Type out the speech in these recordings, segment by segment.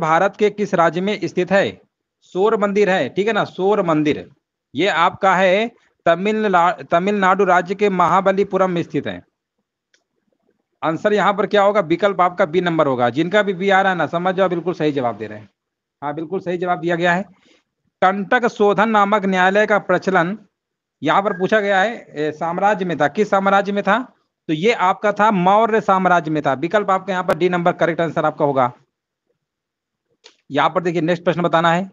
भारत के किस राज्य में स्थित है सोर मंदिर है ठीक है ना सोर मंदिर ये आपका है तमिल तमिलनाडु राज्य के महाबलीपुरम में स्थित है आंसर यहाँ पर क्या होगा विकल्प आपका बी नंबर होगा जिनका भी बी आ रहा है ना समझ जाओ बिल्कुल सही जवाब दे रहे हैं हाँ बिल्कुल सही जवाब दिया गया है कंटक शोधन नामक न्यायालय का प्रचलन यहाँ पर पूछा गया है साम्राज्य में था किस साम्राज्य में था तो ये आपका था मौर्य साम्राज्य में था विकल्प आपका यहाँ पर डी नंबर करेक्ट आंसर आपका होगा यहाँ पर देखिए नेक्स्ट प्रश्न बताना है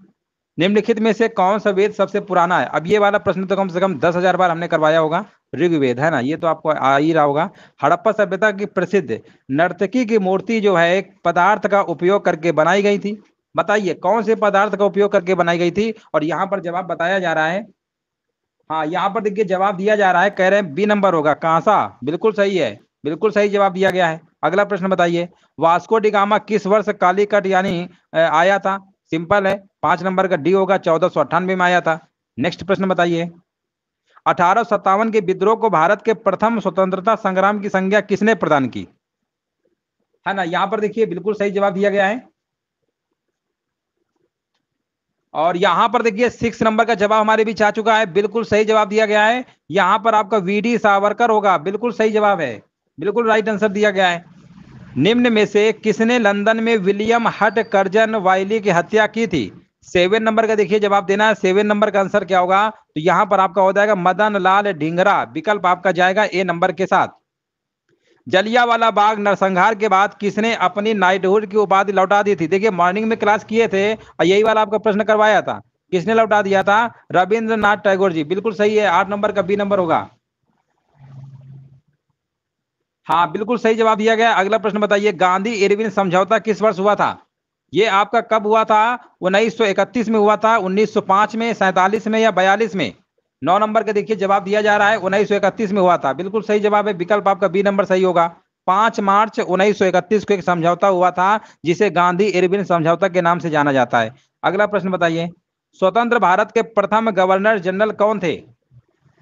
निम्नलिखित में से कौन सा वेद सबसे पुराना है अब ये वाला प्रश्न तो कम से कम दस हजार बार हमने करवाया होगा ऋग्वेद है ना ये तो आपको आ ही रहा होगा हड़प्पा सभ्यता की प्रसिद्ध नर्तकी की मूर्ति जो है पदार्थ का उपयोग करके बनाई गई थी बताइए कौन से पदार्थ का उपयोग करके बनाई गई थी और यहाँ पर जवाब बताया जा रहा है हाँ यहाँ पर देखिए जवाब दिया जा रहा है कह रहे हैं बी नंबर होगा कांसा बिल्कुल सही है बिल्कुल सही जवाब दिया गया है अगला प्रश्न बताइए वास्को डिगामा किस वर्ष कालीकट यानी आया था सिंपल है पांच नंबर का डी होगा चौदह सौ अट्ठानवे में आया था नेक्स्ट प्रश्न बताइए अठारह के विद्रोह को भारत के प्रथम स्वतंत्रता संग्राम की संज्ञा किसने प्रदान की है ना यहां पर देखिए बिल्कुल सही जवाब दिया गया है और यहां पर देखिए सिक्स नंबर का जवाब हमारे बीच आ चुका है बिल्कुल सही जवाब दिया गया है यहां पर आपका वीडी सावरकर होगा बिल्कुल सही जवाब है बिल्कुल राइट आंसर दिया गया है निम्न में से किसने लंदन में विलियम हट कर्जन वाइली की हत्या की थी सेवन नंबर का देखिए जवाब देना है सेवन नंबर का आंसर क्या होगा तो यहां पर आपका हो जाएगा मदन लाल ढिंगरा विकल्प आपका जाएगा ए नंबर के साथ जलियावाला बाग नरसंहार के बाद किसने अपनी नाइटहुड की उपाधि लौटा दी थी देखिए मॉर्निंग में क्लास किए थे और यही वाला आपका प्रश्न करवाया था किसने लौटा दिया था रविंद्रनाथ टैगोर जी बिल्कुल सही है आठ नंबर का बी नंबर होगा हाँ बिल्कुल सही जवाब दिया गया अगला प्रश्न बताइए गांधी इरविन समझौता किस वर्ष हुआ था ये आपका कब हुआ था इकतीस में हुआ था 1905 में सैतालीस में या बयालीस में नौ नंबर का देखिए जवाब दिया जा रहा है इकतीस में हुआ था बिल्कुल सही जवाब है विकल्प आपका बी नंबर सही होगा पांच मार्च इकतीस को एक समझौता हुआ था जिसे गांधी इरविन समझौता के नाम से जाना जाता है अगला प्रश्न बताइए स्वतंत्र भारत के प्रथम गवर्नर जनरल कौन थे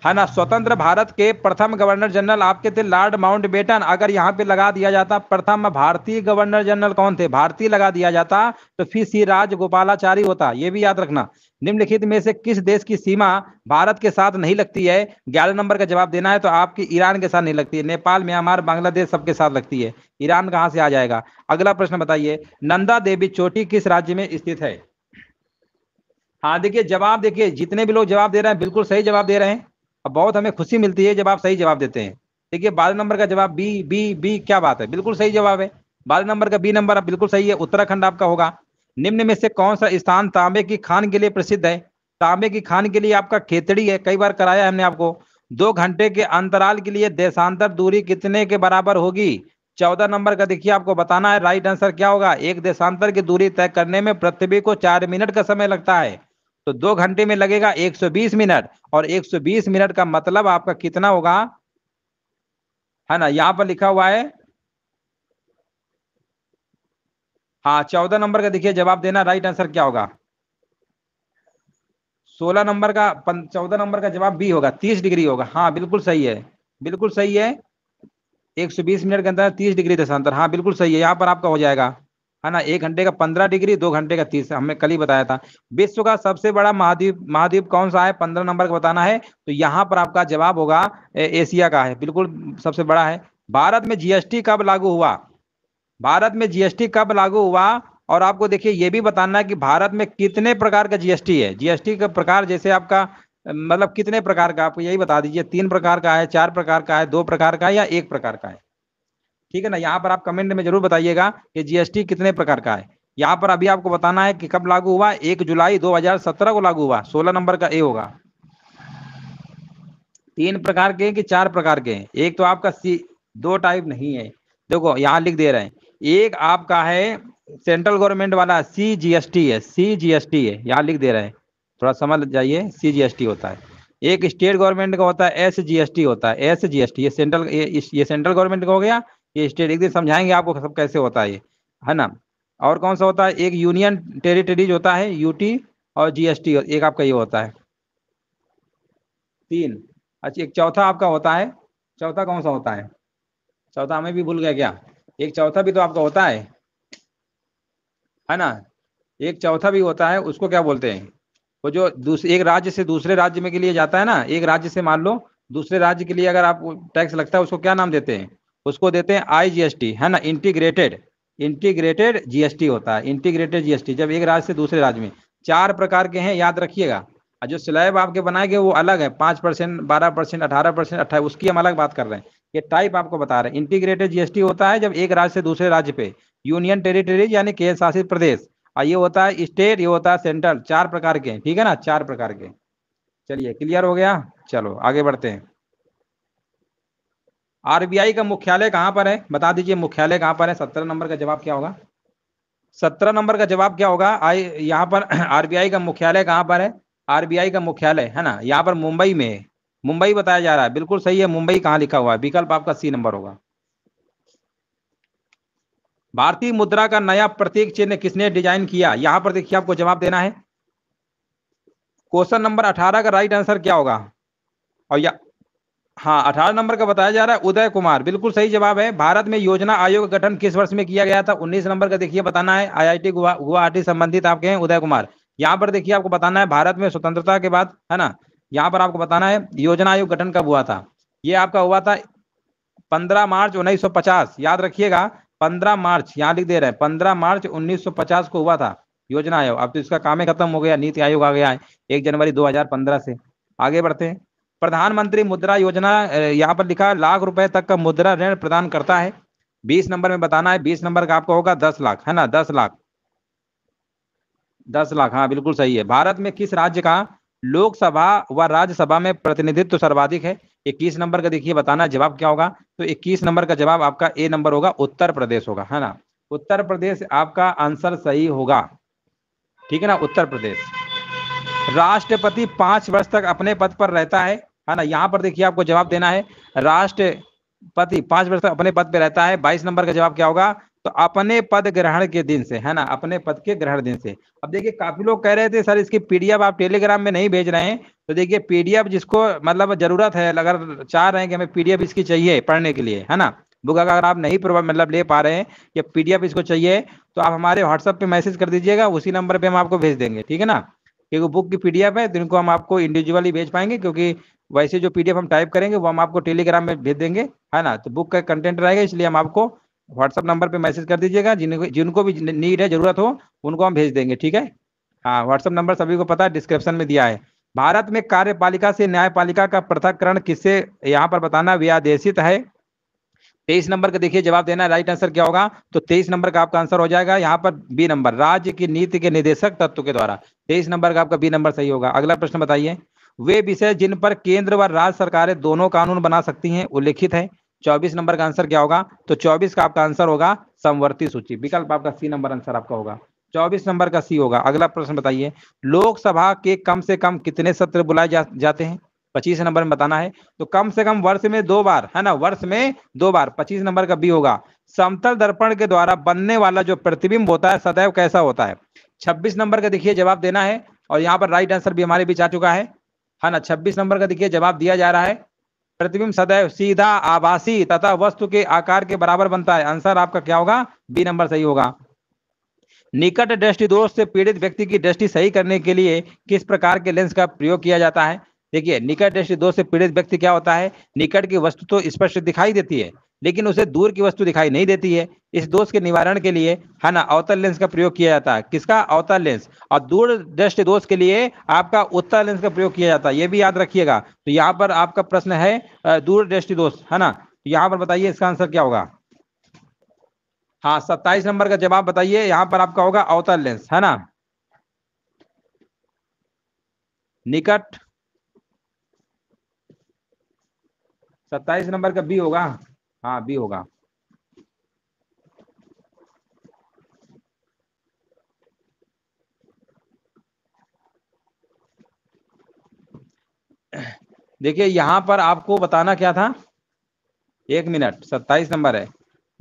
है ना स्वतंत्र भारत के प्रथम गवर्नर जनरल आपके थे लॉर्ड माउंट बेटन अगर यहाँ पे लगा दिया जाता प्रथम भारतीय गवर्नर जनरल कौन थे भारतीय लगा दिया जाता तो फिर सी राज गोपालाचारी होता ये भी याद रखना निम्नलिखित में से किस देश की सीमा भारत के साथ नहीं लगती है ग्यारह नंबर का जवाब देना है तो आपकी ईरान के साथ नहीं लगती है नेपाल म्यांमार बांग्लादेश सबके साथ लगती है ईरान कहाँ से आ जाएगा अगला प्रश्न बताइए नंदा देवी चोटी किस राज्य में स्थित है हाँ देखिए जवाब देखिए जितने भी लोग जवाब दे रहे हैं बिल्कुल सही जवाब दे रहे हैं अब बहुत हमें खुशी मिलती है जब आप सही जवाब देते हैं देखिए बारह नंबर का जवाब बी बी बी क्या बात है बिल्कुल सही जवाब है बारह नंबर का बी नंबर बिल्कुल सही है उत्तराखंड आपका होगा निम्न में से कौन सा स्थान तांबे की खान के लिए प्रसिद्ध है तांबे की खान के लिए आपका खेतड़ी है कई बार कराया हमने आपको दो घंटे के अंतराल के लिए देशांतर दूरी कितने के बराबर होगी चौदह नंबर का देखिए आपको बताना है राइट आंसर क्या होगा एक देशांतर की दूरी तय करने में पृथ्वी को चार मिनट का समय लगता है तो दो घंटे में लगेगा 120 मिनट और 120 मिनट का मतलब आपका कितना होगा है ना यहां पर लिखा हुआ है हाँ चौदह नंबर का देखिए जवाब देना राइट आंसर क्या होगा सोलह नंबर का चौदह नंबर का जवाब बी होगा तीस डिग्री होगा हाँ बिल्कुल सही है बिल्कुल सही है एक सौ बीस मिनट के अंदर तीस डिग्री दशांतर हाँ बिल्कुल सही है यहाँ पर आपका हो जाएगा है ना एक घंटे का पंद्रह डिग्री दो घंटे का तीस हमने कल ही बताया था विश्व का सबसे बड़ा महाद्वीप महाद्वीप कौन सा है पंद्रह नंबर का बताना है तो यहाँ पर आपका जवाब होगा ए, एशिया का है बिल्कुल सबसे बड़ा है भारत में जीएसटी कब लागू हुआ भारत में जीएसटी कब लागू हुआ और आपको देखिए ये भी बताना है कि भारत में कितने प्रकार का जीएसटी है जीएसटी का प्रकार जैसे आपका मतलब कितने प्रकार का आपको यही बता दीजिए तीन प्रकार का है चार प्रकार का है दो प्रकार का है या एक प्रकार का है ठीक है ना यहाँ पर आप कमेंट में जरूर बताइएगा कि जीएसटी कितने प्रकार का है यहाँ पर अभी आपको बताना है कि कब लागू हुआ एक जुलाई 2017 को लागू हुआ 16 नंबर का ए होगा तीन प्रकार के कि चार प्रकार के एक तो आपका सी दो टाइप नहीं है देखो यहाँ लिख दे रहे हैं एक आपका है सेंट्रल गवर्नमेंट वाला सी जीएसटी है सी जी एस टी है यहाँ लिख दे रहे हैं थोड़ा समझ जाइए सी जीएसटी होता है एक स्टेट गवर्नमेंट का होता है एस जीएसटी होता है एस जीएसटी ये सेंट्रल ये, ये सेंट्रल गवर्नमेंट का हो गया ये स्टेट एक दिन समझाएंगे आपको सब कैसे होता है ये है ना और कौन सा होता है एक यूनियन टेरिटरीज होता है यूटी और जीएसटी एक आपका ये होता है तीन अच्छा एक चौथा आपका होता है चौथा कौन सा होता है चौथा हमें भी भूल गया क्या एक चौथा भी तो आपका होता है है ना एक चौथा भी होता है उसको क्या बोलते हैं वो जो एक राज्य से दूसरे राज्य में के लिए जाता है ना एक राज्य से मान लो दूसरे राज्य के लिए अगर आप टैक्स लगता है उसको क्या नाम देते हैं उसको देते हैं आईजीएसटी है ना इंटीग्रेटेड इंटीग्रेटेड जीएसटी होता है इंटीग्रेटेड जीएसटी जब एक राज्य से दूसरे राज्य में चार प्रकार के हैं याद रखिएगा जो स्लैब आपके बनाए गए वो अलग है पांच परसेंट बारह परसेंट अठारह परसेंट अट्ठाईस उसकी हम अलग बात कर रहे हैं ये टाइप आपको बता रहे हैं इंटीग्रेटेड जीएसटी होता है जब एक राज्य से दूसरे राज्य पे यूनियन टेरिटरीज यानी केंद्र शासित प्रदेश और ये होता है स्टेट ये होता है सेंट्रल चार प्रकार के ठीक है ना चार प्रकार के चलिए क्लियर हो गया चलो आगे बढ़ते हैं आरबीआई का मुख्यालय कहां पर है बता दीजिए मुख्यालय कहां पर है सत्रह नंबर का जवाब क्या होगा सत्रह नंबर का जवाब क्या होगा आई यहाँ पर आरबीआई का मुख्यालय कहाँ पर है आरबीआई का मुख्यालय है ना यहाँ पर मुंबई में मुंबई बताया जा रहा है बिल्कुल सही है मुंबई कहाँ लिखा हुआ है विकल्प आपका सी नंबर होगा भारतीय मुद्रा का नया प्रतीक चिन्ह किसने डिजाइन किया यहां पर देखिए आपको जवाब देना है क्वेश्चन नंबर अठारह का राइट आंसर क्या होगा और या हाँ अठारह नंबर का बताया जा रहा है उदय कुमार बिल्कुल सही जवाब है भारत में योजना आयोग का गठन किस वर्ष में किया गया था उन्नीस नंबर का देखिए बताना है आईआईटी गुवाहाटी संबंधित आपके हैं उदय कुमार यहाँ पर देखिए आपको बताना है भारत में स्वतंत्रता के बाद है ना यहाँ पर आपको बताना है योजना आयोग गठन कब हुआ था ये आपका हुआ था पंद्रह मार्च उन्नीस सौ पचास याद रखिएगा पंद्रह मार्च यहाँ लिख दे रहे हैं पंद्रह मार्च उन्नीस सौ पचास को हुआ था योजना आयोग अब तो इसका काम ही खत्म हो गया नीति आयोग आ गया है एक जनवरी दो हजार पंद्रह से आगे बढ़ते हैं प्रधानमंत्री मुद्रा योजना यहाँ पर लिखा लाख रुपए तक का मुद्रा ऋण प्रदान करता है बीस नंबर में बताना है बीस नंबर का आपका होगा दस लाख है ना दस लाख दस लाख हाँ बिल्कुल सही है भारत में किस राज्य का लोकसभा व राज्यसभा में प्रतिनिधित्व तो सर्वाधिक है इक्कीस नंबर का देखिए बताना जवाब क्या होगा तो इक्कीस नंबर का जवाब आपका ए नंबर होगा उत्तर प्रदेश होगा है ना उत्तर प्रदेश आपका आंसर सही होगा ठीक है ना उत्तर प्रदेश राष्ट्रपति पांच वर्ष तक अपने पद पर रहता है है ना यहाँ पर देखिए आपको जवाब देना है राष्ट्रपति पांच वर्ष तक अपने पद पर रहता है बाईस नंबर का जवाब क्या होगा तो अपने पद ग्रहण के दिन से है ना अपने पद के ग्रहण दिन से अब देखिए काफी लोग कह रहे थे सर इसकी पीडीएफ आप टेलीग्राम में नहीं भेज रहे हैं तो देखिए पीडीएफ जिसको मतलब जरूरत है अगर चाह रहे हैं कि हमें पीडीएफ इसकी चाहिए पढ़ने के लिए है ना बुक अगर आप नहीं मतलब ले पा रहे हैं या पीडीएफ इसको चाहिए तो आप हमारे व्हाट्सएप पे मैसेज कर दीजिएगा उसी नंबर पर हम आपको भेज देंगे ठीक है ना क्योंकि बुक की पीडीएफ है जिनको तो हम आपको इंडिविजुअली भेज पाएंगे क्योंकि वैसे जो पीडीएफ हम टाइप करेंगे वो हम आपको टेलीग्राम में भेज देंगे है ना तो बुक का कंटेंट रहेगा इसलिए हम आपको व्हाट्सअप नंबर पर मैसेज कर दीजिएगा जिनको जिनको भी नीड है जरूरत हो उनको हम भेज देंगे ठीक है हाँ व्हाट्सअप नंबर सभी को पता है डिस्क्रिप्शन में दिया है भारत में कार्यपालिका से न्यायपालिका का पृथककरण किससे यहाँ पर बताना व्यादेशित है तेईस नंबर का देखिए जवाब देना राइट आंसर क्या होगा तो तेईस नंबर का आपका आंसर हो जाएगा यहाँ पर बी नंबर राज्य की नीति के निदेशक तत्व के द्वारा तेईस नंबर का आपका बी नंबर सही होगा अगला प्रश्न बताइए वे विषय जिन पर केंद्र व राज्य सरकारें दोनों कानून बना सकती हैं उल्लेखित है चौबीस नंबर का आंसर क्या होगा तो चौबीस का आपका आंसर होगा समवर्ती सूची विकल्प आपका सी नंबर आंसर आपका होगा चौबीस नंबर का सी होगा अगला प्रश्न बताइए लोकसभा के कम से कम कितने सत्र बुलाए जाते हैं पच्चीस नंबर में बताना है तो कम से कम वर्ष में दो बार है ना वर्ष में दो बार पच्चीस नंबर का भी होगा समतल दर्पण के द्वारा बनने वाला जो प्रतिबिंब होता है सदैव कैसा होता है छब्बीस नंबर का देखिए जवाब देना है और यहाँ पर राइट आंसर भी हमारे बीच आ चुका है है ना छब्बीस नंबर का देखिए जवाब दिया जा रहा है प्रतिबिंब सदैव सीधा आभासी तथा वस्तु के आकार के बराबर बनता है आंसर आपका क्या होगा बी नंबर सही होगा निकट दृष्टि दोष से पीड़ित व्यक्ति की दृष्टि सही करने के लिए किस प्रकार के लेंस का प्रयोग किया जाता है देखिए निकट दृष्टि दोष से पीड़ित व्यक्ति क्या होता है निकट की वस्तु तो स्पष्ट दिखाई देती है लेकिन उसे दूर की वस्तु दिखाई नहीं देती है इस दोष के निवारण के लिए है ना अवतल लेंस का प्रयोग किया जाता है किसका अवतल लेंस और दूर दृष्टि दोष के लिए आपका उत्तर लेंस का प्रयोग किया जाता है ये भी याद रखिएगा तो यहाँ पर आपका प्रश्न है दूर दृष्टि दोष है ना तो यहाँ पर बताइए इसका आंसर क्या होगा हाँ सत्ताईस नंबर का जवाब बताइए यहाँ पर आपका होगा अवतल लेंस है ना निकट सत्ताईस नंबर का बी होगा हाँ बी होगा देखिए यहां पर आपको बताना क्या था एक मिनट सत्ताईस नंबर है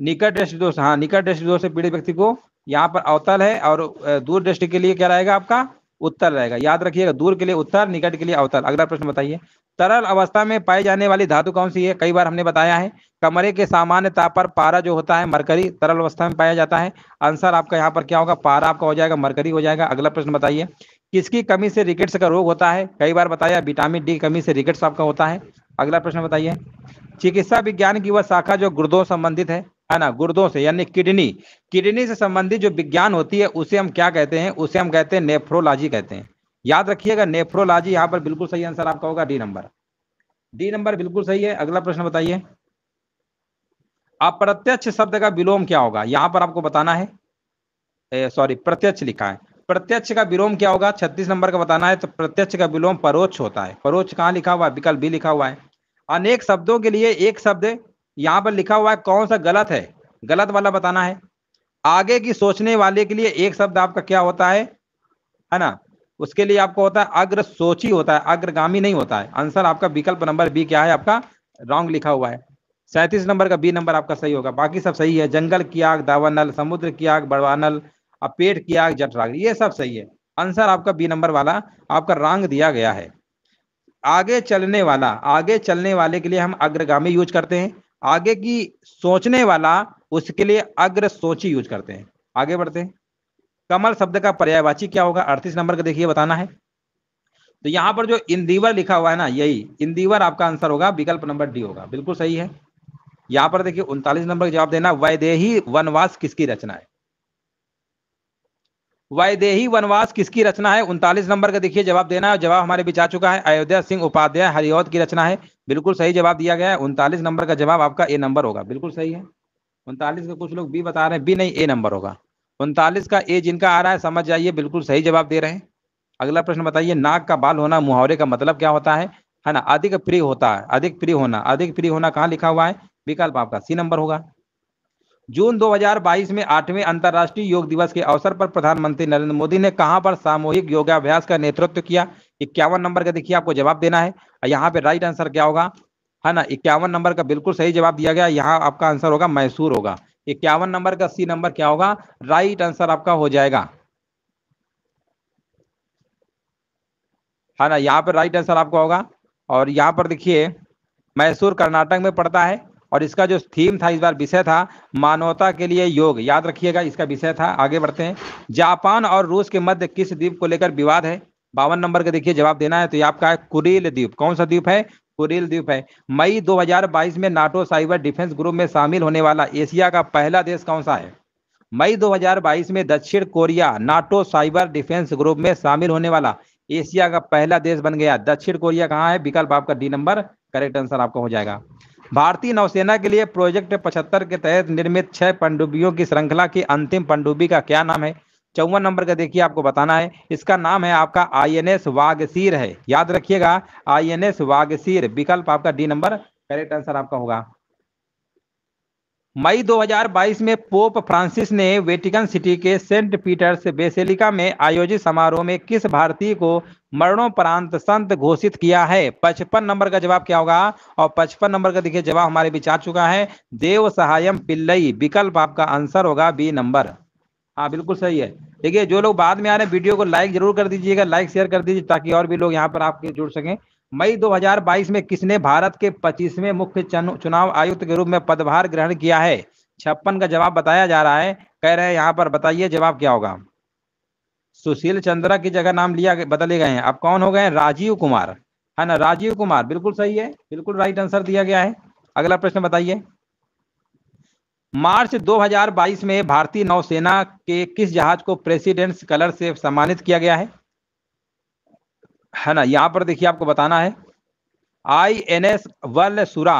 निकट दृष्टि दोष हाँ निकट दृष्टि दोष से पीड़ित व्यक्ति को यहाँ पर अवतल है और दूर दृष्टि के लिए क्या रहेगा आपका उत्तर रहेगा याद रखिएगा दूर के लिए उत्तर निकट के लिए अवतर अगला प्रश्न बताइए तरल अवस्था में पाई जाने वाली धातु कौन सी है कई बार हमने बताया है कमरे के सामान्य ताप पर पारा जो होता है मरकरी तरल अवस्था में पाया जाता है आंसर आपका यहाँ पर क्या होगा पारा आपका हो जाएगा मरकरी हो जाएगा अगला प्रश्न बताइए किसकी कमी से रिकेट्स का रोग होता है कई बार बताया विटामिन डी कमी से रिकेट्स आपका होता है अगला प्रश्न बताइए चिकित्सा विज्ञान की वह शाखा जो गुर्दों संबंधित है ना गुर्दों से यानी किडनी किडनी से संबंधित जो विज्ञान होती है उसे हम क्या कहते हैं उसे हम कहते हैं नेफ्रोलॉजी कहते हैं याद रखिएगा नेफ्रोलॉजी यहाँ पर बिल्कुल सही आंसर आपका होगा डी नंबर डी नंबर बिल्कुल सही है अगला प्रश्न बताइए अप्रत्यक्ष शब्द का विलोम क्या होगा यहां पर आपको बताना है सॉरी प्रत्यक्ष लिखा है प्रत्यक्ष का विलोम क्या होगा छत्तीस नंबर का बताना है तो प्रत्यक्ष का विलोम परोक्ष होता है परोक्ष कहाँ लिखा हुआ है विकल्प भी लिखा हुआ है अनेक शब्दों के लिए एक शब्द यहाँ पर लिखा हुआ है कौन सा गलत है गलत वाला बताना है आगे की सोचने वाले के लिए एक शब्द आपका क्या होता है है ना उसके लिए आपको होता है अग्र सोची होता है अग्रगामी नहीं होता है आंसर आपका विकल्प नंबर बी क्या है आपका रॉन्ग लिखा हुआ है सैंतीस नंबर का बी नंबर आपका सही होगा बाकी सब सही है जंगल की आग दावानल समुद्र की आग बड़वानल पेट की आग जटराग ये सब सही है आंसर आपका बी नंबर वाला आपका रॉन्ग दिया गया है आगे चलने वाला आगे चलने वाले के लिए हम अग्रगामी यूज करते हैं आगे की सोचने वाला उसके लिए अग्र सोची यूज करते हैं आगे बढ़ते हैं कमल शब्द का पर्यायवाची क्या होगा अड़तीस नंबर का देखिए बताना है तो यहां पर जो इंदीवर लिखा हुआ है ना यही इंदीवर आपका आंसर होगा विकल्प नंबर डी होगा बिल्कुल सही है यहां पर देखिए उनतालीस नंबर का जवाब देना वैदेही वनवास किसकी रचना है वैदेही वनवास किसकी रचना है उनतालीस नंबर का देखिए जवाब देना है जवाब हमारे बीच आ चुका है अयोध्या सिंह उपाध्याय हरिऔध की रचना है बिल्कुल सही जवाब दिया गया है उनतालीस नंबर का जवाब आपका ए नंबर होगा बिल्कुल सही है उनतालीस का कुछ लोग बी बता रहे हैं बी नहीं ए नंबर होगा उनतालीस का ए जिनका आ रहा है समझ जाइए बिल्कुल सही जवाब दे रहे हैं अगला प्रश्न बताइए नाक का बाल होना मुहावरे का मतलब क्या होता है है ना अधिक प्रिय होता है अधिक प्रिय होना अधिक प्रिय होना कहाँ लिखा हुआ है विकल्प आपका सी नंबर होगा जून 2022 में आठवें अंतर्राष्ट्रीय योग दिवस के अवसर पर प्रधानमंत्री नरेंद्र मोदी ने कहां पर सामूहिक योगाभ्यास का नेतृत्व किया इक्यावन नंबर का देखिए आपको जवाब देना है यहाँ पे राइट आंसर क्या होगा है ना इक्यावन नंबर का बिल्कुल सही जवाब दिया गया यहाँ आपका आंसर होगा मैसूर होगा इक्यावन नंबर का सी नंबर क्या होगा राइट आंसर आपका हो जाएगा है ना यहाँ पर राइट आंसर आपका होगा और यहाँ पर देखिए मैसूर कर्नाटक में पड़ता है और इसका जो थीम था इस बार विषय था मानवता के लिए योग याद रखिएगा इसका विषय था आगे बढ़ते हैं जापान और रूस के मध्य किस द्वीप को लेकर विवाद है बावन नंबर का देखिए जवाब देना है तो ये आपका है कुरील द्वीप कौन सा द्वीप है कुरील द्वीप है मई 2022 में नाटो साइबर डिफेंस ग्रुप में शामिल होने वाला एशिया का पहला देश कौन सा है मई 2022 में दक्षिण Korea NATO cyber defence group में शामिल होने वाला एशिया का पहला देश बन गया दक्षिण कोरिया कहाँ है विकल्प आपका डी नंबर करेक्ट आंसर आपका हो जाएगा भारतीय नौसेना के लिए प्रोजेक्ट पचहत्तर के तहत निर्मित छह पंडुबियों की श्रृंखला की अंतिम पंडुबी का क्या नाम है चौवन नंबर का देखिए आपको बताना है इसका नाम है आपका आई एन एस वागसीर है याद रखिएगा आई एन एस वागसीर विकल्प आपका डी नंबर करेक्ट आंसर आपका होगा मई 2022 में पोप फ्रांसिस ने वेटिकन सिटी के सेंट पीटर्स बेसेलिका में आयोजित समारोह में किस भारतीय को मरणोपरांत संत घोषित किया है पचपन नंबर का जवाब क्या होगा और पचपन नंबर का देखिए जवाब हमारे बीच आ चुका है देव सहायम पिल्लई विकल्प आपका आंसर होगा बी नंबर हाँ बिल्कुल सही है देखिए जो लोग बाद में आ रहे हैं वीडियो को लाइक जरूर कर दीजिएगा लाइक शेयर कर दीजिए ताकि और भी लोग यहाँ पर आपके जुड़ सकें मई 2022 में किसने भारत के 25वें मुख्य चुनाव आयुक्त के रूप में पदभार ग्रहण किया है छप्पन का जवाब बताया जा रहा है कह रहे हैं यहाँ पर बताइए जवाब क्या होगा सुशील चंद्रा की जगह नाम लिया बदले गए हैं अब कौन हो गए राजीव कुमार है ना राजीव कुमार बिल्कुल सही है बिल्कुल राइट आंसर दिया गया है अगला प्रश्न बताइए मार्च 2022 में भारतीय नौसेना के किस जहाज को प्रेसिडेंट्स कलर से सम्मानित किया गया है है ना यहाँ पर देखिए आपको बताना है आई एन एस वल सुरा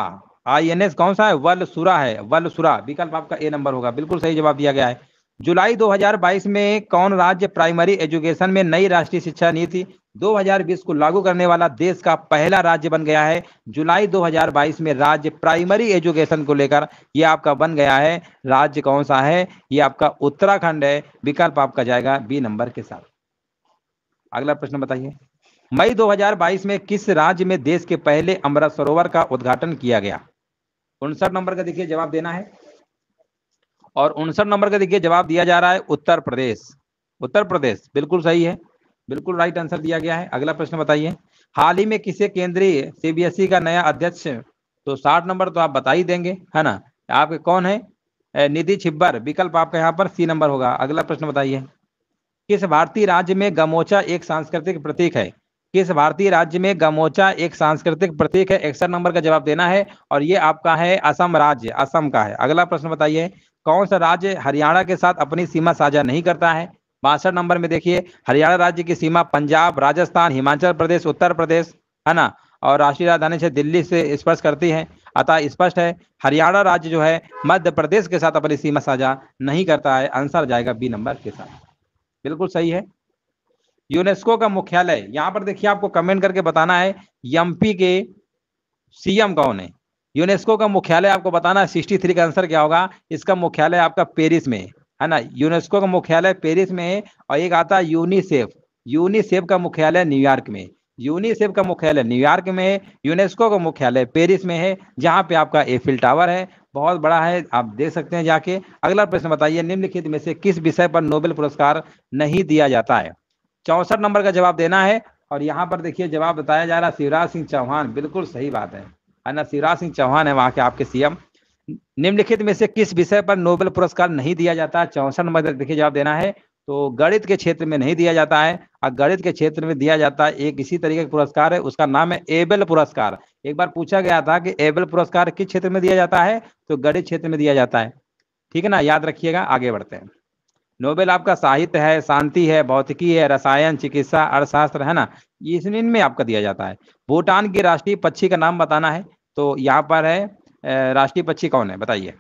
आई एन एस कौन सा है वल सुरा है वल सुरा विकल्प आपका ए नंबर होगा बिल्कुल सही जवाब दिया गया है जुलाई 2022 में कौन राज्य प्राइमरी एजुकेशन में नई राष्ट्रीय शिक्षा नीति 2020 को लागू करने वाला देश का पहला राज्य बन गया है जुलाई 2022 में राज्य प्राइमरी एजुकेशन को लेकर यह आपका बन गया है राज्य कौन सा है ये आपका उत्तराखंड है विकल्प आपका जाएगा बी नंबर के साथ अगला प्रश्न बताइए मई 2022 में किस राज्य में देश के पहले अमृत सरोवर का उद्घाटन किया गया उनसठ नंबर का देखिए जवाब देना है और उनसठ नंबर का देखिए जवाब दिया जा रहा है उत्तर प्रदेश उत्तर प्रदेश बिल्कुल सही है बिल्कुल राइट आंसर दिया गया है अगला प्रश्न बताइए हाल ही में किसे केंद्रीय सीबीएसई e का नया अध्यक्ष तो साठ नंबर तो आप बता ही देंगे है ना आपके कौन है निधि छिब्बर विकल्प आपका यहाँ पर सी नंबर होगा अगला प्रश्न बताइए किस भारतीय राज्य में गमोचा एक सांस्कृतिक प्रतीक है किस भारतीय राज्य में गमोचा एक सांस्कृतिक प्रतीक है इकसठ नंबर का जवाब देना है और ये आपका है असम राज्य असम का है अगला प्रश्न बताइए कौन सा राज्य हरियाणा के साथ अपनी सीमा साझा नहीं करता है बासठ नंबर में देखिए हरियाणा राज्य की सीमा पंजाब राजस्थान हिमाचल प्रदेश उत्तर प्रदेश है ना और राष्ट्रीय राजधानी से दिल्ली से स्पर्श करती है अतः स्पष्ट है हरियाणा राज्य जो है मध्य प्रदेश के साथ अपनी सीमा साझा नहीं करता है आंसर जाएगा बी नंबर के साथ बिल्कुल सही है यूनेस्को का मुख्यालय यहाँ पर देखिए आपको कमेंट करके बताना है एमपी के सीएम कौन है यूनेस्को का मुख्यालय आपको बताना सिक्सटी थ्री का आंसर क्या होगा इसका मुख्यालय आपका पेरिस में है ना यूनेस्को का मुख्यालय पेरिस में है और एक आता है यूनिसेफ यूनिसेफ का मुख्यालय न्यूयॉर्क में यूनिसेफ का मुख्यालय न्यूयॉर्क में है यूनेस्को का मुख्यालय पेरिस में है जहाँ पे आपका एफिल टावर है बहुत बड़ा है आप देख सकते हैं जाके अगला प्रश्न बताइए निम्नलिखित में से किस विषय पर नोबेल पुरस्कार नहीं दिया जाता है चौसठ नंबर का जवाब देना है और यहाँ पर देखिए जवाब बताया जा रहा है शिवराज सिंह चौहान बिल्कुल सही बात है अन्ना शिवराज सिंह चौहान है वहां के आपके सीएम निम्नलिखित में से किस विषय पर नोबेल पुरस्कार नहीं दिया जाता चौसठ नंबर देखिए जवाब देना है तो गणित के क्षेत्र में नहीं दिया जाता है और गणित के क्षेत्र में दिया जाता है एक इसी तरीके का पुरस्कार है उसका नाम है एबल पुरस्कार एक बार पूछा गया था कि एबल पुरस्कार किस क्षेत्र में दिया जाता है तो गणित क्षेत्र में दिया जाता है ठीक है ना याद रखिएगा आगे बढ़ते हैं नोबेल आपका साहित्य है शांति है भौतिकी है रसायन चिकित्सा अर्थशास्त्र है ना इसमें आपका दिया जाता है भूटान की राष्ट्रीय पक्षी का नाम बताना है तो यहाँ पर है राष्ट्रीय पक्षी कौन है बताइए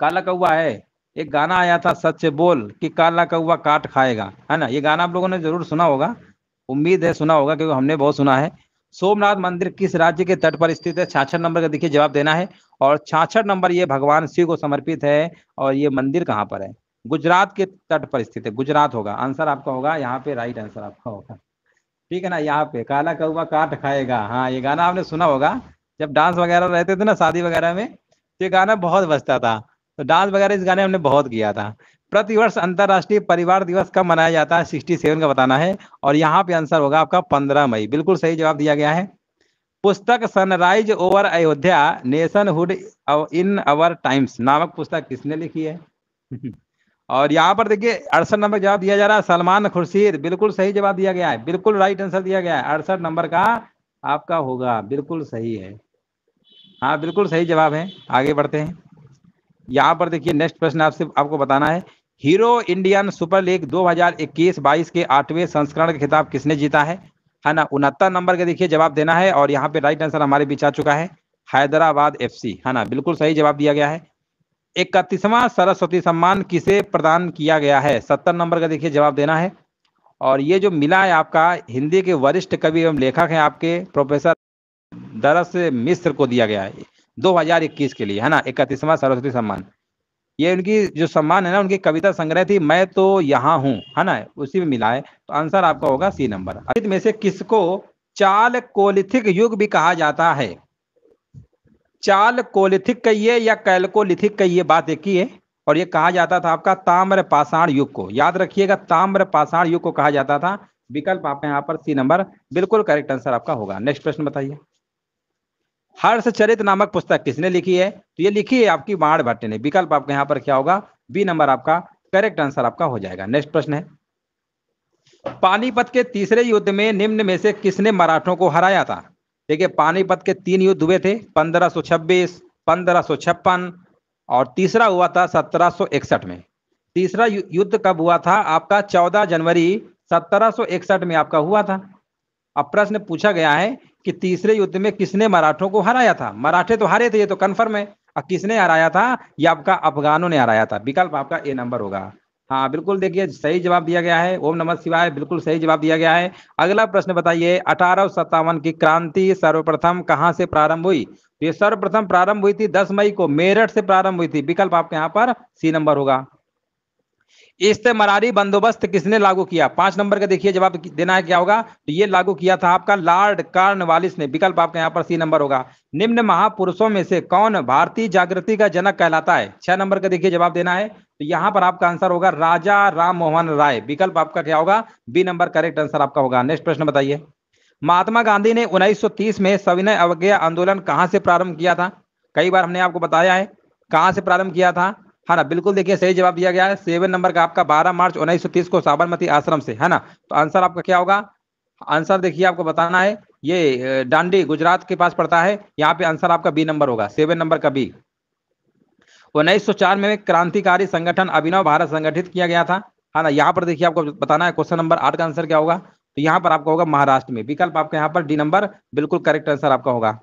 काला कौवा है एक गाना आया था सच से बोल कि काला कौवा काट खाएगा है ना ये गाना आप लोगों ने जरूर सुना होगा उम्मीद है सुना होगा क्योंकि हमने बहुत सुना है सोमनाथ मंदिर किस राज्य के तट पर स्थित है छाछ नंबर का देखिए जवाब देना है और छाछ नंबर ये भगवान शिव को समर्पित है और ये मंदिर कहाँ पर है गुजरात के तट पर स्थित है गुजरात होगा आंसर आपका होगा यहाँ पे राइट आंसर आपका होगा ठीक है ना यहाँ पे काला कौवा काट खाएगा हाँ ये गाना आपने सुना होगा जब डांस वगैरह रहते थे ना शादी वगैरह में तो ये गाना बहुत बजता था तो डांस वगैरह इस गाने हमने बहुत किया था प्रतिवर्ष अंतरराष्ट्रीय परिवार दिवस कब मनाया जाता है सिक्सटी सेवन का बताना है और यहाँ पे आंसर होगा आपका पंद्रह मई बिल्कुल सही जवाब दिया गया है पुस्तक Sunrise Over Ayodhya Nationhood in Our Times नामक पुस्तक किसने लिखी है और यहाँ पर देखिए अड़सठ नंबर जवाब दिया जा रहा है सलमान खुर्शीद बिल्कुल सही जवाब दिया गया है बिल्कुल राइट आंसर दिया गया है अड़सठ नंबर का आपका होगा बिल्कुल सही है हाँ बिल्कुल सही जवाब है आगे बढ़ते हैं यहाँ पर देखिए नेक्स्ट प्रश्न आपसे आपको बताना है हीरो इंडियन सुपर लीग 2021-22 के आठवें संस्करण का खिताब किसने जीता है है ना उनहत्तर नंबर का देखिए जवाब देना है और यहाँ पे राइट आंसर हमारे बीच आ चुका है हैदराबाद एफसी है ना बिल्कुल सही जवाब दिया गया है इकतीसवां सरस्वती सम्मान किसे प्रदान किया गया है सत्तर नंबर का देखिए जवाब देना है और ये जो मिला है आपका हिंदी के वरिष्ठ कवि एवं लेखक हैं आपके प्रोफेसर दरस मिस्र को दिया गया है 2021 के लिए है ना इकतीसवा सरस्वती सम्मान ये उनकी जो सम्मान है ना उनकी कविता संग्रह थी मैं तो यहाँ हूँ है ना उसी में मिला है तो आंसर आपका होगा सी नंबर अतीत में से किसको चाल कोलिथिक युग भी कहा जाता है चाल कोलिथिक कहिए या कैलकोलिथिक कहिए बात एक ही है और ये कहा जाता था आपका ताम्र पाषाण युग को याद रखिएगा ताम्र पाषाण युग को कहा जाता था विकल्प आपका यहाँ पर सी नंबर बिल्कुल करेक्ट आंसर आपका होगा नेक्स्ट प्रश्न बताइए हर्ष चरित नामक पुस्तक किसने लिखी है तो ये लिखी है आपकी बाढ़ भट्ट ने विकल्प आपका यहाँ पर क्या होगा बी नंबर आपका करेक्ट आंसर आपका हो जाएगा नेक्स्ट प्रश्न है पानीपत के तीसरे युद्ध में निम्न में से किसने मराठों को हराया था देखिए पानीपत के तीन युद्ध हुए थे 1526, 1556 और तीसरा हुआ था 1761 में तीसरा युद्ध कब हुआ था आपका 14 जनवरी 1761 में आपका हुआ था अब प्रश्न पूछा गया है कि तीसरे युद्ध में किसने मराठों को हराया था मराठे तो हारे थे ये तो कन्फर्म है और किसने हराया था ये आपका अफगानों ने हराया था विकल्प आपका ए नंबर होगा हाँ बिल्कुल देखिए सही जवाब दिया गया है ओम नमः शिवाय बिल्कुल सही जवाब दिया गया है अगला प्रश्न बताइए अठारह सत्तावन की क्रांति सर्वप्रथम कहाँ से प्रारंभ हुई तो ये सर्वप्रथम प्रारंभ हुई थी 10 मई को मेरठ से प्रारंभ हुई थी विकल्प आपके यहाँ पर सी नंबर होगा इस्तेमरारी बंदोबस्त किसने लागू किया पांच नंबर का देखिए जवाब देना है क्या होगा तो ये लागू किया था आपका लॉर्ड कार्नवालिस ने विकल्प आपके यहाँ पर सी नंबर होगा निम्न महापुरुषों में से कौन भारतीय जागृति का जनक कहलाता है छह नंबर का देखिए जवाब देना है तो यहाँ पर आपका आंसर होगा राजा राम मोहन राय विकल्प आपका क्या होगा बी नंबर करेक्ट आंसर आपका होगा नेक्स्ट प्रश्न बताइए महात्मा गांधी ने उन्नीस में सविनय अवज्ञा आंदोलन कहाँ से प्रारंभ किया था कई बार हमने आपको बताया है कहाँ से प्रारंभ किया था है हाँ ना बिल्कुल देखिए सही जवाब दिया गया है सेवन नंबर का आपका बारह मार्च उन्नीस को साबरमती आश्रम से है ना तो आंसर आपका क्या होगा आंसर देखिए आपको बताना है ये डांडी गुजरात के पास पड़ता है यहाँ पे आंसर आपका बी नंबर होगा सेवन नंबर का बी उन्नीस में क्रांतिकारी संगठन अभिनव भारत संगठित किया गया था है हाँ ना यहाँ पर देखिए आपको बताना है क्वेश्चन नंबर आठ का आंसर क्या होगा तो यहाँ पर आपका होगा महाराष्ट्र में विकल्प आपका यहाँ पर डी नंबर बिल्कुल करेक्ट आंसर आपका होगा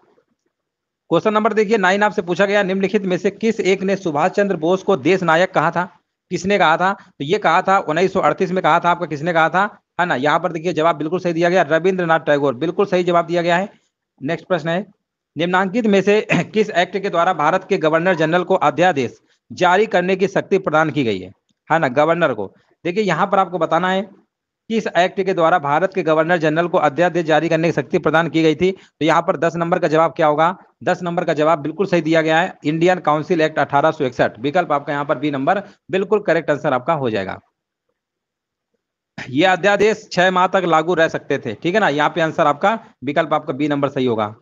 क्वेश्चन नंबर देखिए नाइन आपसे पूछा गया निम्नलिखित में से किस एक ने सुभाष चंद्र बोस को देश नायक कहा था किसने कहा था तो ये कहा था 1938 में कहा था आपका किसने कहा था है ना यहाँ पर देखिए जवाब बिल्कुल सही दिया गया रविंद्रनाथ टैगोर बिल्कुल सही जवाब दिया गया है नेक्स्ट प्रश्न है निम्नांकित में से किस एक्ट के द्वारा भारत के गवर्नर जनरल को अध्यादेश जारी करने की शक्ति प्रदान की गई है है ना गवर्नर को देखिए यहाँ पर आपको बताना है किस एक्ट के द्वारा भारत के गवर्नर जनरल को अध्यादेश जारी करने की शक्ति प्रदान की गई थी तो यहाँ पर दस नंबर का जवाब क्या होगा दस नंबर का जवाब बिल्कुल सही दिया गया है इंडियन काउंसिल एक्ट अठारह विकल्प आपका यहाँ पर बी नंबर बिल्कुल करेक्ट आंसर आपका हो जाएगा यह अध्यादेश छह माह तक लागू रह सकते थे ठीक है ना यहाँ पे आंसर आपका विकल्प आपका बी नंबर सही होगा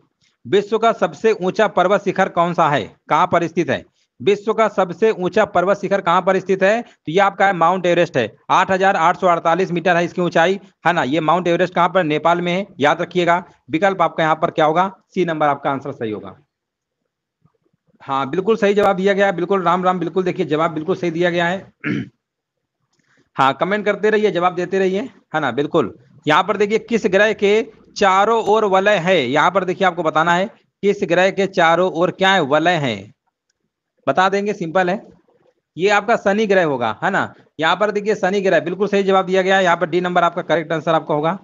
विश्व का सबसे ऊंचा पर्वत शिखर कौन सा है कहाँ पर स्थित है विश्व का सबसे ऊंचा पर्वत शिखर कहां पर स्थित है तो ये आपका है माउंट एवरेस्ट है 8,848 मीटर है इसकी ऊंचाई है ना ये माउंट एवरेस्ट कहाँ पर नेपाल में है याद रखिएगा विकल्प आपका यहां पर क्या होगा सी नंबर आपका आंसर सही होगा हाँ बिल्कुल सही जवाब दिया गया है बिल्कुल राम राम बिल्कुल देखिए जवाब बिल्कुल सही दिया गया है हाँ कमेंट करते रहिए जवाब देते रहिए है ना बिल्कुल यहाँ पर देखिए किस ग्रह के चारों ओर वलय है यहाँ पर देखिए आपको बताना है किस ग्रह के चारों ओर क्या है वलय है बता देंगे सिंपल है ये आपका शनि ग्रह होगा है ना यहाँ पर देखिए शनि ग्रह बिल्कुल सही जवाब दिया गया है यहाँ पर डी नंबर आपका करेक्ट आंसर आपका होगा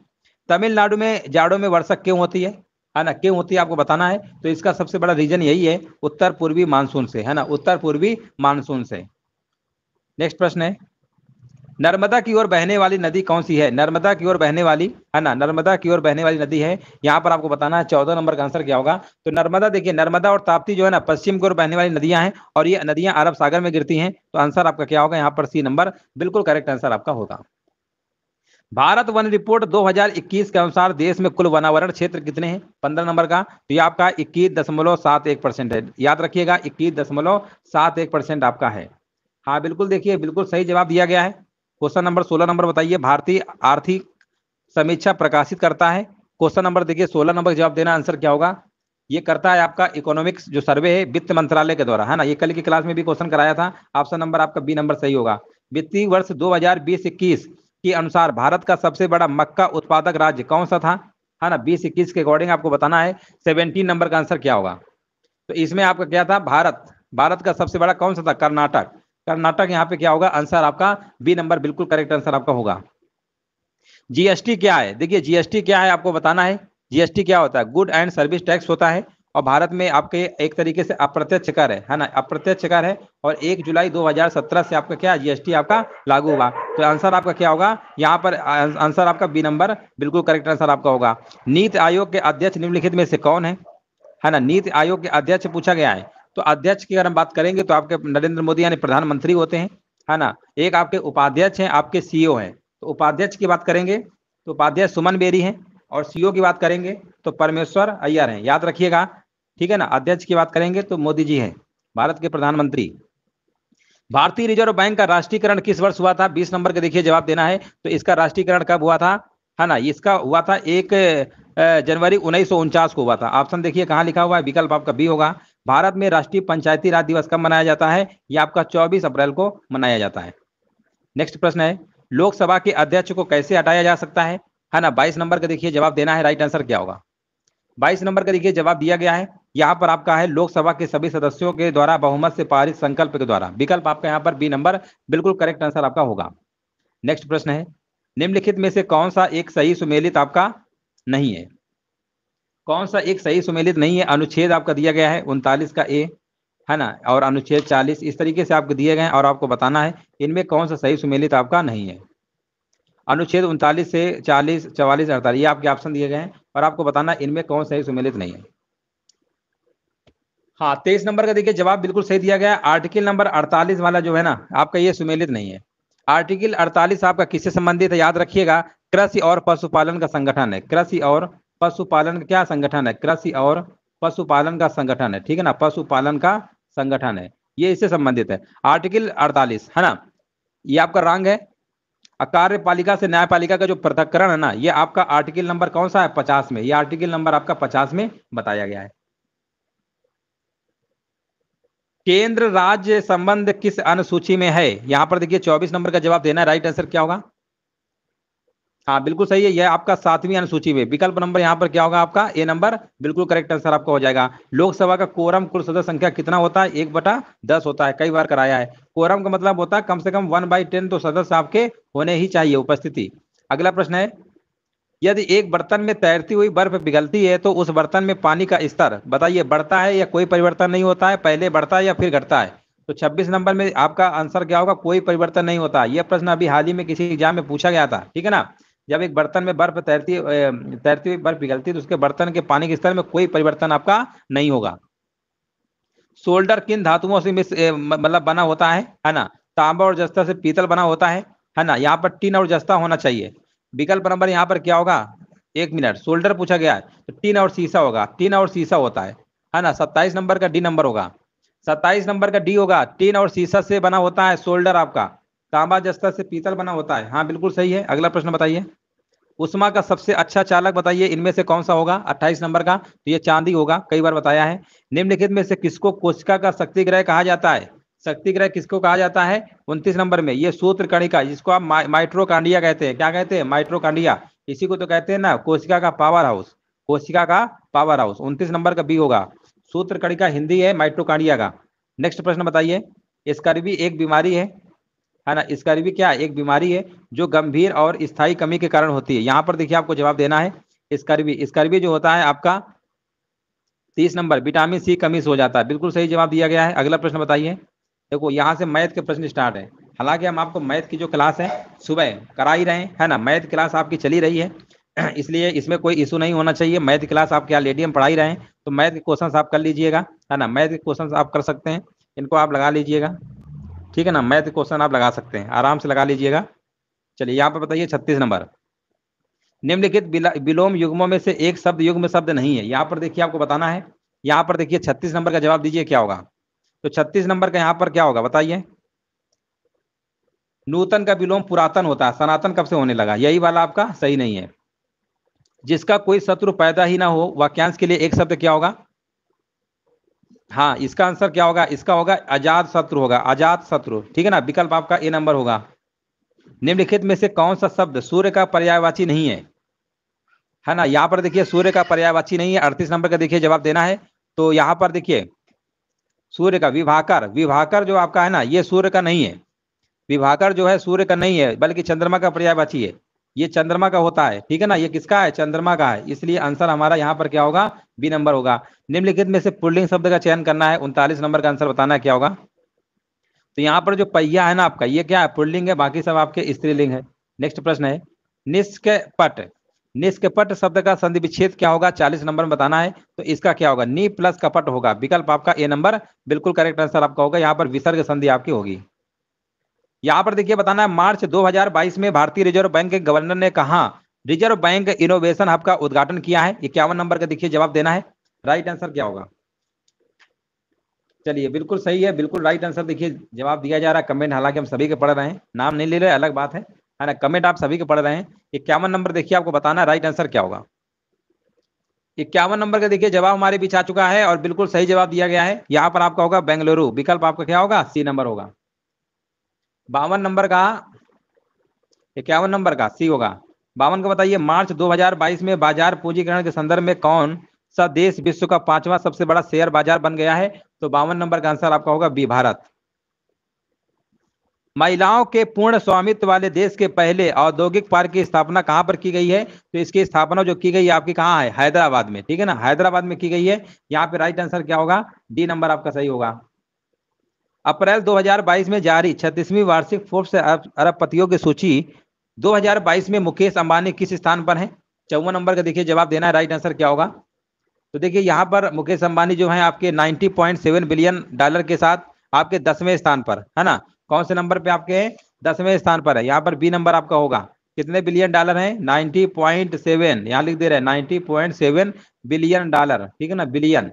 तमिलनाडु में जाड़ों में वर्षा क्यों होती है है ना क्यों होती है आपको बताना है तो इसका सबसे बड़ा रीजन यही है उत्तर पूर्वी मानसून से है ना उत्तर पूर्वी मानसून से नेक्स्ट प्रश्न है नर्मदा की ओर बहने वाली नदी कौन सी है नर्मदा की ओर बहने वाली है ना नर्मदा की ओर बहने वाली नदी है यहाँ पर आपको बताना है चौदह नंबर का आंसर क्या होगा तो नर्मदा देखिए नर्मदा और ताप्ती जो है ना पश्चिम की ओर बहने वाली नदियां हैं और ये नदियां अरब सागर में गिरती हैं तो आंसर आपका क्या होगा यहाँ पर सी नंबर बिल्कुल करेक्ट आंसर आपका होगा भारत वन रिपोर्ट 2021 के अनुसार देश में कुल वनावरण क्षेत्र कितने हैं पंद्रह नंबर का तो ये आपका इक्कीस दशमलव सात एक परसेंट है याद रखिएगा इक्कीस दशमलव सात एक परसेंट आपका है हाँ बिल्कुल देखिए बिल्कुल सही जवाब दिया गया है क्वेश्चन नंबर सोलह नंबर बताइए भारतीय आर्थिक समीक्षा प्रकाशित करता है क्वेश्चन नंबर देखिए सोलह नंबर जवाब देना आंसर क्या होगा ये करता है आपका इकोनॉमिक्स जो सर्वे है वित्त मंत्रालय के द्वारा है ना ये कल की क्लास में भी क्वेश्चन कराया था ऑप्शन नंबर आपका बी नंबर सही होगा वित्तीय वर्ष दो 21 के अनुसार भारत का सबसे बड़ा मक्का उत्पादक राज्य कौन सा था है ना बीस इक्कीस के अकॉर्डिंग आपको बताना है सेवनटीन नंबर का आंसर क्या होगा तो इसमें आपका क्या था भारत भारत का सबसे बड़ा कौन सा था कर्नाटक कर्नाटक यहाँ पे क्या होगा आंसर आपका बी नंबर बिल्कुल करेक्ट आंसर आपका होगा जीएसटी क्या है देखिए जीएसटी क्या है आपको बताना है जीएसटी क्या होता है गुड एंड सर्विस टैक्स होता है और भारत में आपके एक तरीके से अप्रत्यक्ष कर है है ना अप्रत्यक्ष कर है और एक जुलाई 2017 से आपका क्या जीएसटी आपका लागू हुआ तो आंसर आपका क्या होगा यहाँ पर आंसर आपका बी नंबर बिल्कुल करेक्ट आंसर आपका होगा नीति आयोग के अध्यक्ष निम्नलिखित में से कौन है है ना नीति आयोग के अध्यक्ष पूछा गया है तो अध्यक्ष की अगर हम बात करेंगे तो आपके नरेंद्र मोदी यानी प्रधानमंत्री होते हैं है ना एक आपके उपाध्यक्ष हैं आपके सीईओ e हैं तो उपाध्यक्ष की बात करेंगे तो उपाध्यक्ष सुमन बेरी हैं और सीईओ e की बात करेंगे तो परमेश्वर अय्यर हैं याद रखिएगा ठीक है ना अध्यक्ष की बात करेंगे तो मोदी जी हैं भारत के प्रधानमंत्री भारतीय रिजर्व बैंक का राष्ट्रीयकरण किस वर्ष हुआ था बीस नंबर का देखिए जवाब देना है तो इसका राष्ट्रीयकरण कब हुआ था है ना इसका हुआ था एक जनवरी उन्नीस को हुआ था ऑप्शन देखिए कहाँ लिखा हुआ है विकल्प आपका बी होगा भारत में राष्ट्रीय पंचायती राज दिवस कब मनाया जाता है यह आपका चौबीस अप्रैल को मनाया जाता है नेक्स्ट प्रश्न है लोकसभा के अध्यक्ष को कैसे हटाया जा सकता है है ना बाईस नंबर का देखिए जवाब देना है राइट आंसर क्या होगा बाईस नंबर का देखिए जवाब दिया गया है यहाँ पर आपका है लोकसभा के सभी सदस्यों के द्वारा बहुमत से पारित संकल्प के द्वारा विकल्प आपका यहाँ पर बी नंबर बिल्कुल करेक्ट आंसर आपका होगा नेक्स्ट प्रश्न है निम्नलिखित में से कौन सा एक सही सुमेलित आपका नहीं है कौन सा एक सही सुमेलित नहीं है अनुच्छेद आपका दिया गया है उनतालीस का ए है ना और अनुच्छेद चालीस इस तरीके से आपको दिए गए हैं और आपको बताना है इनमें कौन सा सही सुमेलित आपका नहीं है अनुच्छेद उनतालीस से चालीस चवालीस अड़तालीस ये आपके ऑप्शन दिए गए हैं और आपको बताना इनमें कौन सही सुमेलित नहीं है हाँ तेईस नंबर का देखिए जवाब बिल्कुल सही दिया गया आर्टिकल नंबर अड़तालीस वाला जो है ना आपका ये सुमेलित नहीं है आर्टिकल अड़तालीस आपका किससे संबंधित है याद रखिएगा कृषि और पशुपालन का संगठन है कृषि और पशुपालन क्या संगठन है कृषि और पशुपालन का संगठन है ठीक है ना पशुपालन का संगठन है ये इससे संबंधित है आर्टिकल 48 है ना ये आपका रंग है कार्यपालिका से न्यायपालिका का जो पृथककरण है ना ये आपका आर्टिकल नंबर कौन सा है पचास में ये आर्टिकल नंबर आपका पचास में बताया गया है केंद्र राज्य संबंध किस अनुसूची में है यहां पर देखिए 24 नंबर का जवाब देना है राइट आंसर क्या होगा हाँ बिल्कुल सही है यह आपका सातवीं अनुसूची में विकल्प नंबर यहाँ पर क्या होगा आपका ए नंबर बिल्कुल करेक्ट आंसर आपका हो जाएगा लोकसभा का कोरम कुल सदस्य संख्या कितना होता है एक बटा दस होता है कई बार कराया है कोरम का मतलब होता है कम से कम वन बाई टेन तो सदस्य आपके होने ही चाहिए उपस्थिति अगला प्रश्न है यदि एक बर्तन में तैरती हुई बर्फ पिघलती है तो उस बर्तन में पानी का स्तर बताइए बढ़ता है या कोई परिवर्तन नहीं होता है पहले बढ़ता है या फिर घटता है तो 26 नंबर में आपका आंसर क्या होगा कोई परिवर्तन नहीं होता यह प्रश्न अभी हाल ही में किसी एग्जाम में पूछा गया था ठीक है ना जब एक बर्तन में बर्फ तैरती तैरती हुई बर्फ पिघलती है तो उसके बर्तन के पानी के स्तर में कोई परिवर्तन आपका नहीं होगा सोल्डर किन धातुओं से मतलब बना होता है है ना तांबा और जस्ता से पीतल बना होता है है ना यहाँ पर टीन और जस्ता होना चाहिए विकल्प नंबर यहाँ पर क्या होगा एक मिनट सोल्डर पूछा गया है तो टीन और सीसा होगा टीन और सीसा होता है है ना सत्ताईस नंबर का डी नंबर होगा सत्ताईस नंबर का डी होगा टीन और सीसा से बना होता है सोल्डर आपका तांबा जस्ता से पीतल बना होता है हाँ बिल्कुल सही है अगला प्रश्न बताइए उषमा का सबसे अच्छा चालक बताइए इनमें से कौन सा होगा 28 नंबर का तो ये चांदी होगा कई बार बताया है निम्नलिखित में से किसको कोशिका का शक्ति ग्रह कहा जाता है शक्ति ग्रह किसको कहा जाता है उनतीस नंबर में ये सूत्र कणिका जिसको आप मा, माइट्रोकांडिया कहते हैं क्या कहते हैं माइट्रोकांडिया इसी को तो कहते हैं ना कोशिका का पावर हाउस कोशिका का पावर हाउस उन्तीस नंबर का बी होगा सूत्र कणिका हिंदी है माइट्रोकांडिया का नेक्स्ट प्रश्न बताइए भी एक बीमारी है है ना इसका भी क्या एक बीमारी है जो गंभीर और स्थायी कमी के कारण होती है यहाँ पर देखिए आपको जवाब देना है स्कर्वी स्कर्वी जो होता है आपका तीस नंबर विटामिन सी कमी से हो जाता है बिल्कुल सही जवाब दिया गया है अगला प्रश्न बताइए देखो यहाँ से मैथ के प्रश्न स्टार्ट है हालांकि हम आपको मैथ की जो क्लास है सुबह करा ही रहे हैं है ना मैथ क्लास आपकी चली रही है इसलिए इसमें कोई इशू नहीं होना चाहिए मैथ क्लास आपके ऑलरेडी हम पढ़ा ही रहे हैं तो मैथ के क्वेश्चन आप कर लीजिएगा है ना मैथ के क्वेश्चन आप कर सकते हैं इनको आप लगा लीजिएगा ठीक है ना मैथ क्वेश्चन आप लगा सकते हैं आराम से लगा लीजिएगा चलिए यहाँ पर बताइए छत्तीस नंबर निम्नलिखित विलोम युग्मों में से एक शब्द युग्म शब्द नहीं है यहाँ पर देखिए आपको बताना है यहाँ पर देखिए छत्तीस नंबर का जवाब दीजिए क्या होगा तो छत्तीस नंबर का यहाँ पर क्या होगा बताइए नूतन का विलोम पुरातन होता है सनातन कब से होने लगा यही वाला आपका सही नहीं है जिसका कोई शत्रु पैदा ही ना हो वाक्यांश के लिए एक शब्द क्या होगा हाँ इसका आंसर क्या होगा इसका होगा आजाद शत्रु होगा आजाद शत्रु ठीक है ना विकल्प आपका ए नंबर होगा निम्नलिखित में से कौन सा शब्द सूर्य का पर्यायवाची नहीं है है ना यहाँ पर देखिए सूर्य का पर्यायवाची नहीं है अड़तीस नंबर का देखिए जवाब देना है तो यहाँ पर देखिए सूर्य का विभाकर विभाकर जो आपका है ना ये सूर्य का नहीं है विभाकर जो है सूर्य का नहीं है बल्कि चंद्रमा का पर्यायवाची है ये चंद्रमा का होता है ठीक है ना ये किसका है चंद्रमा का है इसलिए आंसर हमारा यहाँ पर क्या होगा बी नंबर होगा निम्नलिखित में से पुल्लिंग शब्द का चयन करना है उनतालीस नंबर का आंसर बताना क्या होगा तो यहाँ पर जो पहिया है ना आपका ये क्या है पुल्लिंग है बाकी सब आपके स्त्रीलिंग है नेक्स्ट प्रश्न है निष्कपट निष्कपट शब्द का संधि विच्छेद क्या होगा चालीस नंबर में बताना है तो इसका क्या होगा नी प्लस कपट होगा विकल्प आपका ए नंबर बिल्कुल करेक्ट आंसर आपका होगा यहाँ पर विसर्ग संधि आपकी होगी यहाँ पर देखिए बताना है मार्च 2022 में भारतीय रिजर्व बैंक के गवर्नर ने कहा रिजर्व बैंक इनोवेशन हब का उद्घाटन किया है इक्यावन नंबर का देखिए जवाब देना है राइट आंसर क्या होगा चलिए बिल्कुल सही है बिल्कुल राइट आंसर देखिए जवाब दिया जा रहा है कमेंट हालांकि हम सभी के पढ़ रहे हैं नाम नहीं ले रहे अलग बात है है ना कमेंट आप सभी के पढ़ रहे हैं इक्यावन नंबर देखिए आपको बताना है राइट आंसर क्या होगा इक्यावन नंबर का देखिए जवाब हमारे बीच आ चुका है और बिल्कुल सही जवाब दिया गया है यहाँ पर आपका होगा बेंगलुरु विकल्प आपका क्या होगा सी नंबर होगा बावन नंबर का इक्यावन नंबर का सी होगा बावन का बताइए मार्च 2022 में बाजार पूंजीकरण के संदर्भ में कौन सा देश विश्व का पांचवा सबसे बड़ा शेयर बाजार बन गया है तो बावन नंबर का आंसर आपका होगा बी भारत महिलाओं के पूर्ण स्वामित्व वाले देश के पहले औद्योगिक पार्क की स्थापना कहाँ पर की गई है तो इसकी स्थापना जो की गई है आपकी कहां है हैदराबाद में ठीक है ना हैदराबाद में की गई है यहाँ पे राइट आंसर क्या होगा डी नंबर आपका सही होगा अप्रैल 2022 में जारी छत्तीसवीं वार्षिक अरब अरबपतियों की सूची 2022 में मुकेश अंबानी किस स्थान पर है चौवन नंबर का देखिए जवाब देना है राइट आंसर क्या होगा तो देखिए यहाँ पर मुकेश अंबानी जो है आपके 90.7 बिलियन डॉलर के साथ आपके दसवें स्थान पर है ना कौन से नंबर पे आपके दसवें स्थान पर है यहाँ पर बी नंबर आपका होगा कितने बिलियन डॉलर है 90.7 पॉइंट यहाँ लिख दे रहे हैं 90.7 बिलियन डॉलर ठीक है ना बिलियन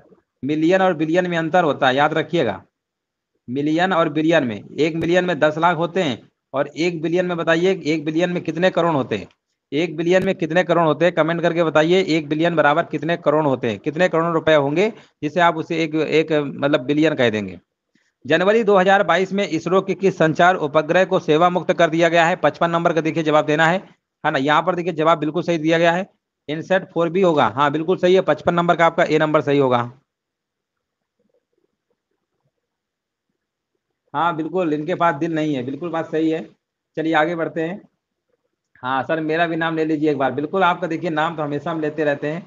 मिलियन और बिलियन में अंतर होता है याद रखिएगा मिलियन और बिलियन में एक मिलियन में दस लाख होते हैं और एक बिलियन में बताइए एक बिलियन में कितने करोड़ होते हैं एक बिलियन में कितने करोड़ होते हैं कमेंट करके बताइए एक बिलियन बराबर कितने करोड़ होते हैं कितने करोड़ रुपए होंगे जिसे आप उसे एक एक मतलब बिलियन कह देंगे जनवरी 2022 में इसरो के किस संचार उपग्रह को सेवा मुक्त कर दिया गया है पचपन नंबर का देखिए जवाब देना है है हाँ ना यहाँ पर देखिए जवाब बिल्कुल सही दिया गया है इनसेट फोर होगा हाँ बिल्कुल सही है पचपन नंबर का आपका ए नंबर सही होगा हाँ बिल्कुल इनके पास दिल नहीं है बिल्कुल बात सही है चलिए आगे बढ़ते हैं हाँ सर मेरा भी नाम ले लीजिए एक बार बिल्कुल आपका देखिए नाम तो हमेशा हम लेते रहते हैं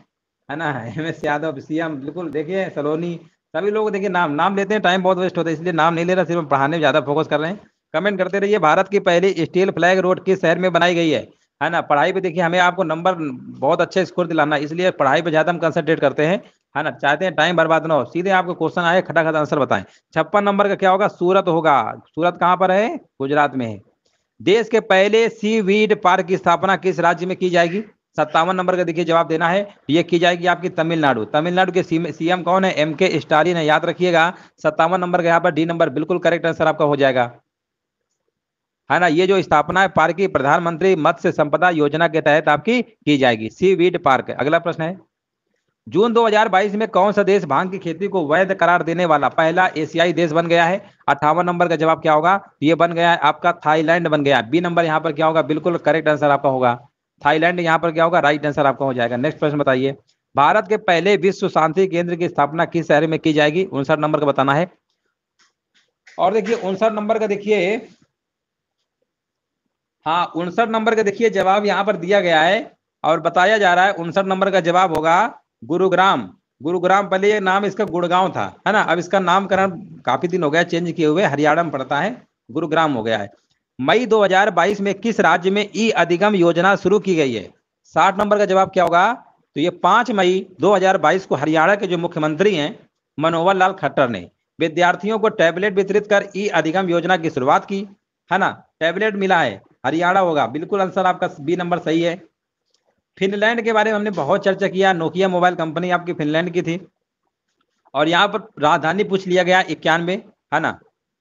है ना एम एस यादव सी एम बिल्कुल देखिए सलोनी सभी लोग देखिए नाम नाम लेते हैं टाइम बहुत वेस्ट होता है इसलिए नाम नहीं ले रहा सिर्फ पढ़ाने में ज़्यादा फोकस कर रहे हैं कमेंट करते रहिए भारत की पहली स्टील फ्लैग रोड किस शहर में बनाई गई है है ना पढ़ाई पे देखिए हमें आपको नंबर बहुत अच्छे स्कोर दिलाना इसलिए पढ़ाई पे ज़्यादा हम कंसनट्रेट करते हैं है हाँ ना चाहते हैं टाइम बर्बाद ना हो सीधे आपको क्वेश्चन आए खटाखट आंसर बताएं छप्पन नंबर का क्या होगा सूरत होगा सूरत कहाँ पर है गुजरात में है देश के पहले सी वीड पार्क की स्थापना किस राज्य में की जाएगी सत्तावन नंबर का देखिए जवाब देना है ये की जाएगी आपकी तमिलनाडु तमिलनाडु के सीएम कौन है एम के स्टालिन है याद रखिएगा सत्तावन नंबर का यहाँ पर डी नंबर बिल्कुल करेक्ट आंसर आपका हो जाएगा है हाँ ना ये जो स्थापना है पार्क की प्रधानमंत्री मत्स्य संपदा योजना के तहत आपकी की जाएगी सी वीड पार्क अगला प्रश्न है जून 2022 में कौन सा देश भांग की खेती को वैध करार देने वाला पहला एशियाई देश बन गया है अठावन नंबर का जवाब क्या होगा ये बन गया है आपका थाईलैंड बन गया बी नंबर यहाँ पर क्या होगा बिल्कुल करेक्ट आंसर आपका होगा थाईलैंड यहाँ पर क्या होगा राइट आंसर आपका हो जाएगा नेक्स्ट प्रश्न बताइए भारत के पहले विश्व शांति केंद्र की स्थापना किस शहर में की जाएगी उनसठ नंबर का बताना है और देखिए उनसठ नंबर का देखिए हाँ उनसठ नंबर का देखिए जवाब यहाँ पर दिया गया है और बताया जा रहा है उनसठ नंबर का जवाब होगा गुरुग्राम गुरुग्राम पहले ये नाम इसका गुड़गांव था है ना अब इसका नामकरण काफी दिन हो गया चेंज किए हुए हरियाणा में पड़ता है गुरुग्राम हो गया है मई 2022 में किस राज्य में ई अधिगम योजना शुरू की गई है साठ नंबर का जवाब क्या होगा तो ये पांच मई 2022 को हरियाणा के जो मुख्यमंत्री हैं मनोहर लाल खट्टर ने विद्यार्थियों को टैबलेट वितरित कर ई अधिगम योजना की शुरुआत की है ना टैबलेट मिला है हरियाणा होगा बिल्कुल आंसर आपका बी नंबर सही है फिनलैंड के बारे में हमने बहुत चर्चा किया नोकिया मोबाइल कंपनी आपकी फिनलैंड की थी और यहाँ पर राजधानी पूछ लिया गया इक्यानवे है ना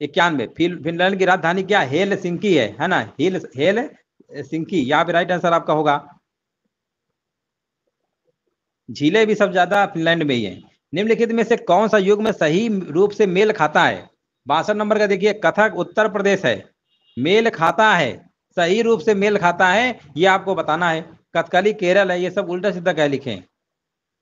इक्यानवे फिनलैंड की राजधानी क्या हेल सिंकी है है ना हेल हेल सिंकी यहाँ पे राइट आंसर आपका होगा झीले भी सब ज्यादा फिनलैंड में ही है निम्नलिखित में से कौन सा युग में सही रूप से मेल खाता है बासठ नंबर का देखिए कथक उत्तर प्रदेश है मेल खाता है सही रूप से मेल खाता है ये आपको बताना है कथकली केरल है ये सब उल्टा सीधा क्या लिखे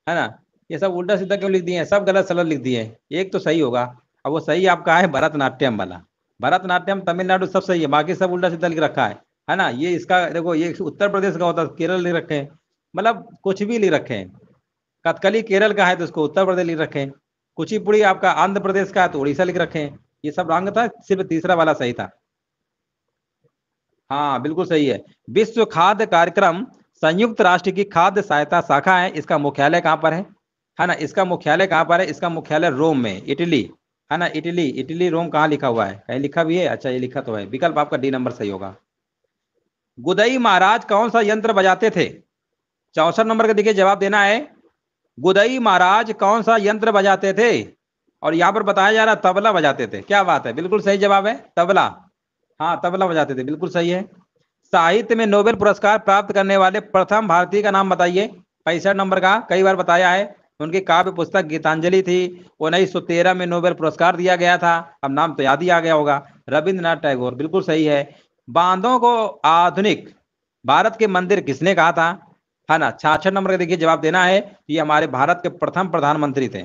है ना ये सब उल्टा सीधा क्यों लिख दिए हैं सब गलत सलत लिख दिए एक तो सही होगा अब वो सही आपका है भरतनाट्यम वाला भरतनाट्यम तमिलनाडु सब सही है बाकी सब उल्टा सीधा लिख रखा है है ना ये इसका देखो ये उत्तर प्रदेश का होता है केरल लिख रखे हैं मतलब कुछ भी लिख रखे हैं कथकली केरल का है तो उसको उत्तर प्रदेश लिख रखे हैं कुचिपुड़ी आपका आंध्र प्रदेश का है तो उड़ीसा लिख रखे हैं ये सब रंग था सिर्फ तीसरा वाला सही था हाँ बिल्कुल सही है विश्व खाद्य कार्यक्रम संयुक्त राष्ट्र की खाद्य सहायता शाखा है इसका मुख्यालय कहाँ पर है है ना इसका मुख्यालय कहाँ पर है इसका मुख्यालय रोम में इटली है ना इटली इटली रोम कहाँ लिखा हुआ है कहीं लिखा भी है अच्छा ये लिखा तो है विकल्प आपका डी नंबर सही होगा गुदई महाराज कौन सा यंत्र बजाते थे चौसठ नंबर का देखिए जवाब देना है गुदई महाराज कौन सा यंत्र बजाते थे और यहाँ पर बताया जा रहा तबला बजाते थे क्या बात है बिल्कुल सही जवाब है तबला हाँ तबला बजाते थे बिल्कुल सही है साहित्य में नोबेल पुरस्कार प्राप्त करने वाले प्रथम भारतीय का नाम बताइए पैंसठ नंबर का कई बार बताया है उनकी काव्य पुस्तक गीतांजलि थी उन्नीस सौ तेरह में नोबेल पुरस्कार दिया गया था अब नाम तो याद ही आ गया होगा रविंद्रनाथ टैगोर बिल्कुल सही है बांधों को आधुनिक भारत के मंदिर किसने कहा था है ना छाछठ नंबर का देखिए जवाब देना है ये हमारे भारत के प्रथम प्रधानमंत्री थे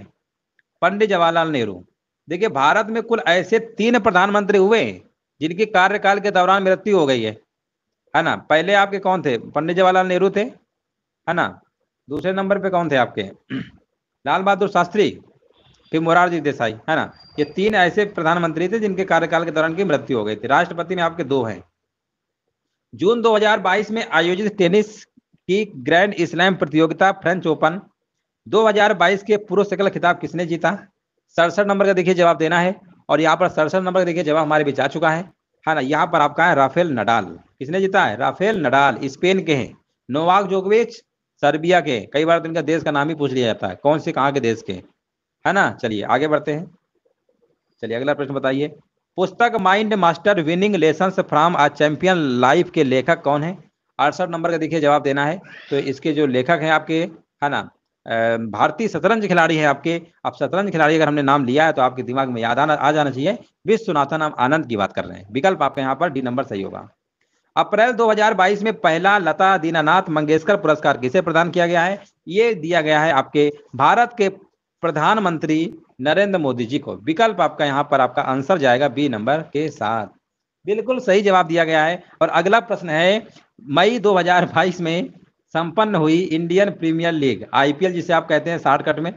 पंडित जवाहरलाल नेहरू देखिए भारत में कुल ऐसे तीन प्रधानमंत्री हुए जिनके कार्यकाल के दौरान मृत्यु हो गई है है ना पहले आपके कौन थे पंडित जवाहरलाल नेहरू थे है ना दूसरे नंबर पे कौन थे आपके लाल बहादुर शास्त्री फिर मोरारजी देसाई है ना ये तीन ऐसे प्रधानमंत्री थे जिनके कार्यकाल के दौरान की मृत्यु हो गई थी राष्ट्रपति में आपके दो हैं जून 2022 में आयोजित टेनिस की ग्रैंड स्लैम प्रतियोगिता फ्रेंच ओपन 2022 के पुरुष सकल खिताब किसने जीता सड़सठ नंबर का देखिए जवाब देना है और यहाँ पर सड़सठ नंबर का देखिए जवाब हमारे बीच आ चुका है है ना यहाँ पर आपका है राफेल नडाल किसने जीता है राफेल नडाल स्पेन के हैं नोवाक जोकोविच सर्बिया के कई बार तो इनका देश का नाम ही पूछ लिया जाता है कौन से कहाँ के देश के है ना चलिए आगे बढ़ते हैं चलिए अगला प्रश्न बताइए पुस्तक Mind Master Winning Lesson from a Champion Life के लेखक कौन है अड़सठ नंबर का देखिए जवाब देना है तो इसके जो लेखक हैं आपके है ना भारतीय शतरंज खिलाड़ी है आपके अब शतरंज खिलाड़ी अगर हमने नाम लिया है तो आपके दिमाग में याद आना आ जाना चाहिए विश्वनाथन आनंद की बात कर रहे हैं विकल्प आपके यहाँ पर डी नंबर सही होगा अप्रैल 2022 में पहला लता दीनानाथ मंगेशकर पुरस्कार किसे प्रदान किया गया है ये दिया गया है आपके भारत के प्रधानमंत्री नरेंद्र मोदी जी को विकल्प आपका यहाँ पर आपका आंसर जाएगा बी नंबर के साथ बिल्कुल सही जवाब दिया गया है और अगला प्रश्न है मई 2022 में संपन्न हुई इंडियन प्रीमियर लीग आईपीएल जिसे आप कहते हैं शॉर्टकट में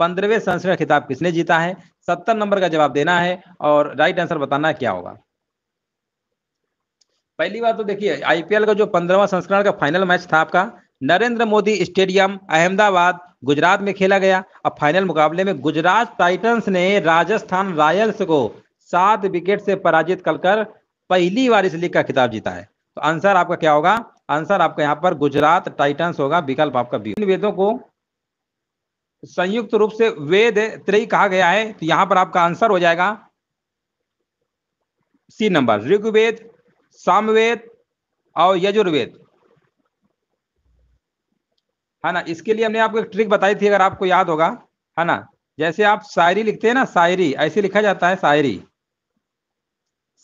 पंद्रहवें संस्करण खिताब किसने जीता है सत्तर नंबर का जवाब देना है और राइट आंसर बताना क्या होगा पहली बात तो देखिए आईपीएल का जो पंद्रहवा संस्करण का फाइनल मैच था आपका नरेंद्र मोदी स्टेडियम अहमदाबाद गुजरात में खेला गया अब फाइनल मुकाबले में गुजरात टाइटंस ने राजस्थान रॉयल्स को सात विकेट से पराजित कर पहली बार इस लीग का खिताब जीता है तो आंसर आपका क्या होगा आंसर आपका यहाँ पर गुजरात टाइटंस होगा विकल्प आपका बी वेदों को संयुक्त रूप से वेद त्रय कहा गया है तो यहां पर आपका आंसर हो जाएगा सी नंबर ऋग्वेद सामवेद और यजुर्वेद है ना इसके लिए हमने आपको एक ट्रिक बताई थी अगर आपको याद होगा है ना जैसे आप शायरी लिखते हैं ना शायरी ऐसे लिखा जाता है शायरी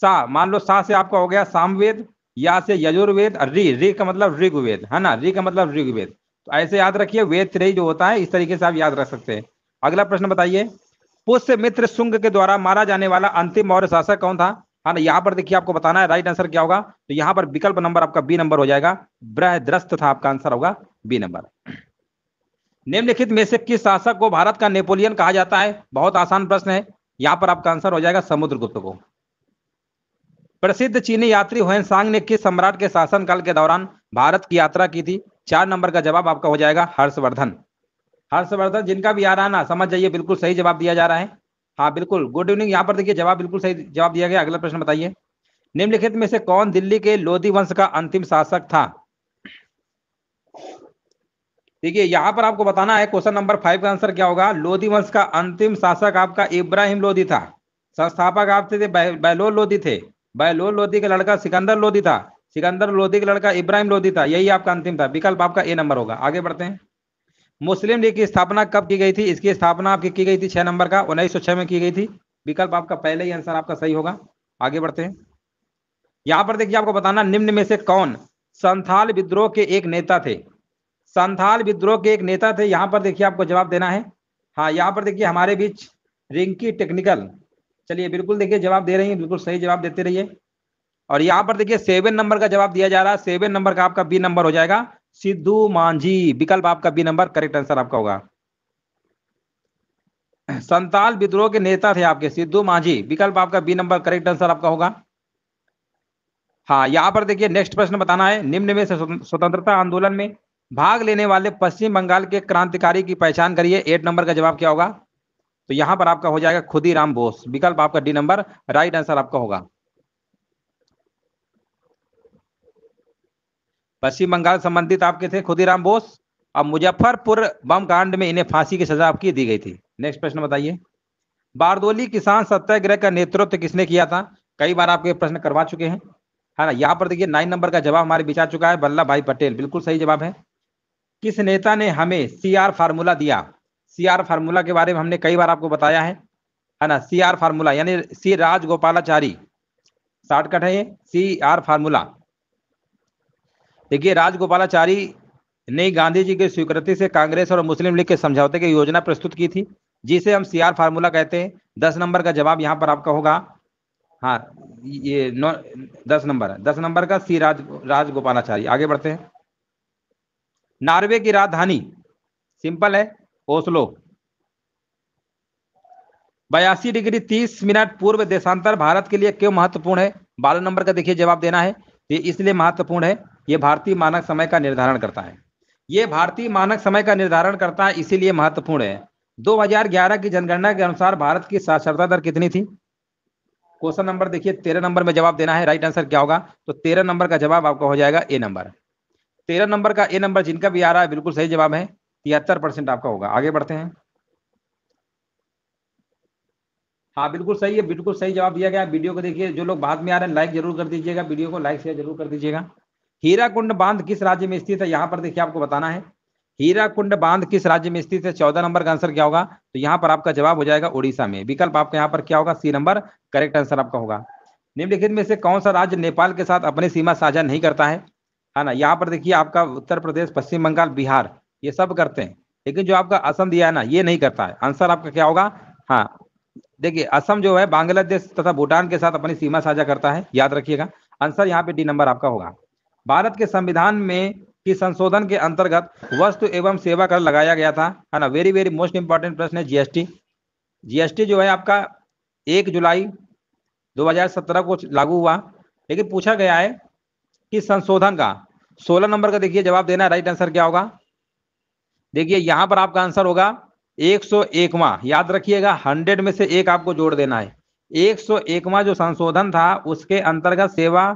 सा मान लो सा से आपका हो गया सामवेद या से यजुर्वेद री री का मतलब ऋग्वेद है ना री का मतलब ऋग्वेद तो ऐसे याद रखिए वेद त्रय जो होता है इस तरीके से आप याद रख सकते हैं अगला प्रश्न बताइए पुष्य मित्र सुंग के द्वारा मारा जाने वाला अंतिम मौर्य शासक कौन था हाँ ना तो यहाँ पर देखिए आपको बताना है राइट आंसर क्या होगा तो यहाँ पर विकल्प नंबर आपका बी नंबर हो जाएगा बृहद्रस्त था आपका आंसर होगा बी नंबर निम्नलिखित में से किस शासक को भारत का नेपोलियन कहा जाता है बहुत आसान प्रश्न है यहाँ पर आपका आंसर हो जाएगा समुद्रगुप्त को प्रसिद्ध चीनी यात्री हुएन सांग ने किस सम्राट के शासनकाल के दौरान भारत की यात्रा की थी चार नंबर का जवाब आपका हो जाएगा हर्षवर्धन हर्षवर्धन जिनका भी आ रहा ना समझ जाइए बिल्कुल सही जवाब दिया जा रहा है हाँ बिल्कुल गुड इवनिंग यहाँ पर देखिए जवाब बिल्कुल सही जवाब दिया गया अगला प्रश्न बताइए निम्नलिखित में से कौन दिल्ली के लोधी वंश का अंतिम शासक था देखिए यहाँ पर आपको बताना है क्वेश्चन नंबर फाइव का आंसर क्या होगा लोधी वंश का अंतिम शासक आपका इब्राहिम लोधी था संस्थापक आप थे बैलोल लोधी थे बहलोल लोधी का लड़का सिकंदर लोधी था सिकंदर लोधी का लड़का इब्राहिम लोधी था यही आपका अंतिम था विकल्प आपका ए नंबर होगा आगे बढ़ते हैं मुस्लिम लीग की स्थापना कब की गई थी इसकी स्थापना आपकी की गई थी छह नंबर का उन्नीस सौ छह में की गई थी विकल्प आपका पहले ही आंसर आपका सही होगा आगे बढ़ते हैं यहाँ पर देखिए आपको बताना निम्न में से कौन संथाल विद्रोह के एक नेता थे संथाल विद्रोह के एक नेता थे यहाँ पर देखिए आपको जवाब देना है हाँ यहाँ पर देखिए हमारे बीच रिंकी टेक्निकल चलिए बिल्कुल देखिए जवाब दे रही है बिल्कुल सही जवाब देते रहिए और यहाँ पर देखिए सेवन नंबर का जवाब दिया जा रहा है सेवन नंबर का आपका बी नंबर हो जाएगा सिद्धू मांझी विकल्प आपका बी नंबर करेक्ट आंसर आपका होगा संताल विद्रोह के नेता थे आपके सिद्धू मांझी विकल्प आपका बी नंबर करेक्ट आंसर आपका होगा हाँ यहाँ पर देखिए नेक्स्ट प्रश्न बताना है निम्न में स्वतंत्रता आंदोलन में भाग लेने वाले पश्चिम बंगाल के क्रांतिकारी की पहचान करिए एट नंबर का जवाब क्या होगा तो यहाँ पर आपका हो जाएगा राम बोस विकल्प आपका डी नंबर राइट आंसर आपका होगा पश्चिम बंगाल संबंधित आपके थे खुदीराम बोस अब मुजफ्फरपुर बम कांड में इन्हें फांसी की सजा आपकी दी गई थी नेक्स्ट प्रश्न बताइए बारदोली किसान सत्याग्रह का नेतृत्व किसने किया था कई बार आपके प्रश्न करवा चुके हैं है हाँ ना यहाँ पर देखिए नाइन नंबर का जवाब हमारे बीच आ चुका है वल्लभ भाई पटेल बिल्कुल सही जवाब है किस नेता ने हमें सी आर फार्मूला दिया सी आर फार्मूला के बारे में हमने कई बार आपको बताया है है हाँ ना सी आर फार्मूला यानी सी राजगोपालाचारी शॉर्टकट है ये सी आर फार्मूला देखिए राजगोपालाचारी ने गांधी जी की स्वीकृति से कांग्रेस और मुस्लिम लीग के समझौते की योजना प्रस्तुत की थी जिसे हम सीआर फार्मूला कहते हैं दस नंबर का जवाब यहाँ पर आपका होगा हाँ ये नौ दस नंबर है दस नंबर का सी राज राजगोपालाचारी आगे बढ़ते हैं नॉर्वे की राजधानी सिंपल है ओस्लो बयासी डिग्री तीस मिनट पूर्व देशांतर भारत के लिए क्यों महत्वपूर्ण है बारह नंबर का देखिए जवाब देना है ये इसलिए महत्वपूर्ण है ये भारतीय मानक समय का निर्धारण करता है ये भारतीय मानक समय का निर्धारण करता है इसीलिए महत्वपूर्ण है 2011 की जनगणना के अनुसार भारत की साक्षरता दर कितनी थी क्वेश्चन नंबर देखिए तेरह नंबर में जवाब देना है राइट आंसर क्या होगा तो तेरह नंबर का जवाब आपका हो जाएगा ए नंबर तेरह नंबर का ए नंबर जिनका भी आ रहा है बिल्कुल सही जवाब है तिहत्तर परसेंट आपका होगा आगे बढ़ते हैं हाँ बिल्कुल सही है बिल्कुल सही जवाब दिया गया वीडियो को देखिए जो लोग बाद में आ रहे हैं लाइक जरूर कर दीजिएगा वीडियो को लाइक शेयर जरूर कर दीजिएगा हीरा कुंड बांध किस राज्य में स्थित है यहाँ पर देखिए आपको बताना है हीरा कुंड बांध किस राज्य में स्थित है चौदह नंबर का आंसर क्या होगा तो यहाँ पर आपका जवाब हो जाएगा उड़ीसा में विकल्प आपका यहाँ पर क्या होगा सी नंबर करेक्ट आंसर आपका होगा निम्नलिखित में से कौन सा राज्य नेपाल के साथ अपनी सीमा साझा नहीं करता है है हाँ ना यहाँ पर देखिए आपका उत्तर प्रदेश पश्चिम बंगाल बिहार ये सब करते हैं लेकिन जो आपका असम दिया है ना ये नहीं करता है आंसर आपका क्या होगा हाँ देखिए असम जो है बांग्लादेश तथा भूटान के साथ अपनी सीमा साझा करता है याद रखिएगा आंसर यहाँ पे डी नंबर आपका होगा भारत के संविधान में की संशोधन के अंतर्गत वस्तु एवं सेवा कर लगाया गया था है ना वेरी वेरी मोस्ट इंपॉर्टेंट प्रश्न है जीएसटी जीएसटी जो है आपका एक जुलाई 2017 को लागू हुआ लेकिन पूछा गया है कि संशोधन का 16 नंबर का देखिए जवाब देना राइट आंसर क्या होगा देखिए यहां पर आपका आंसर होगा एक सौ याद रखिएगा हंड्रेड में से एक आपको जोड़ देना है एक सौ जो संशोधन था उसके अंतर्गत सेवा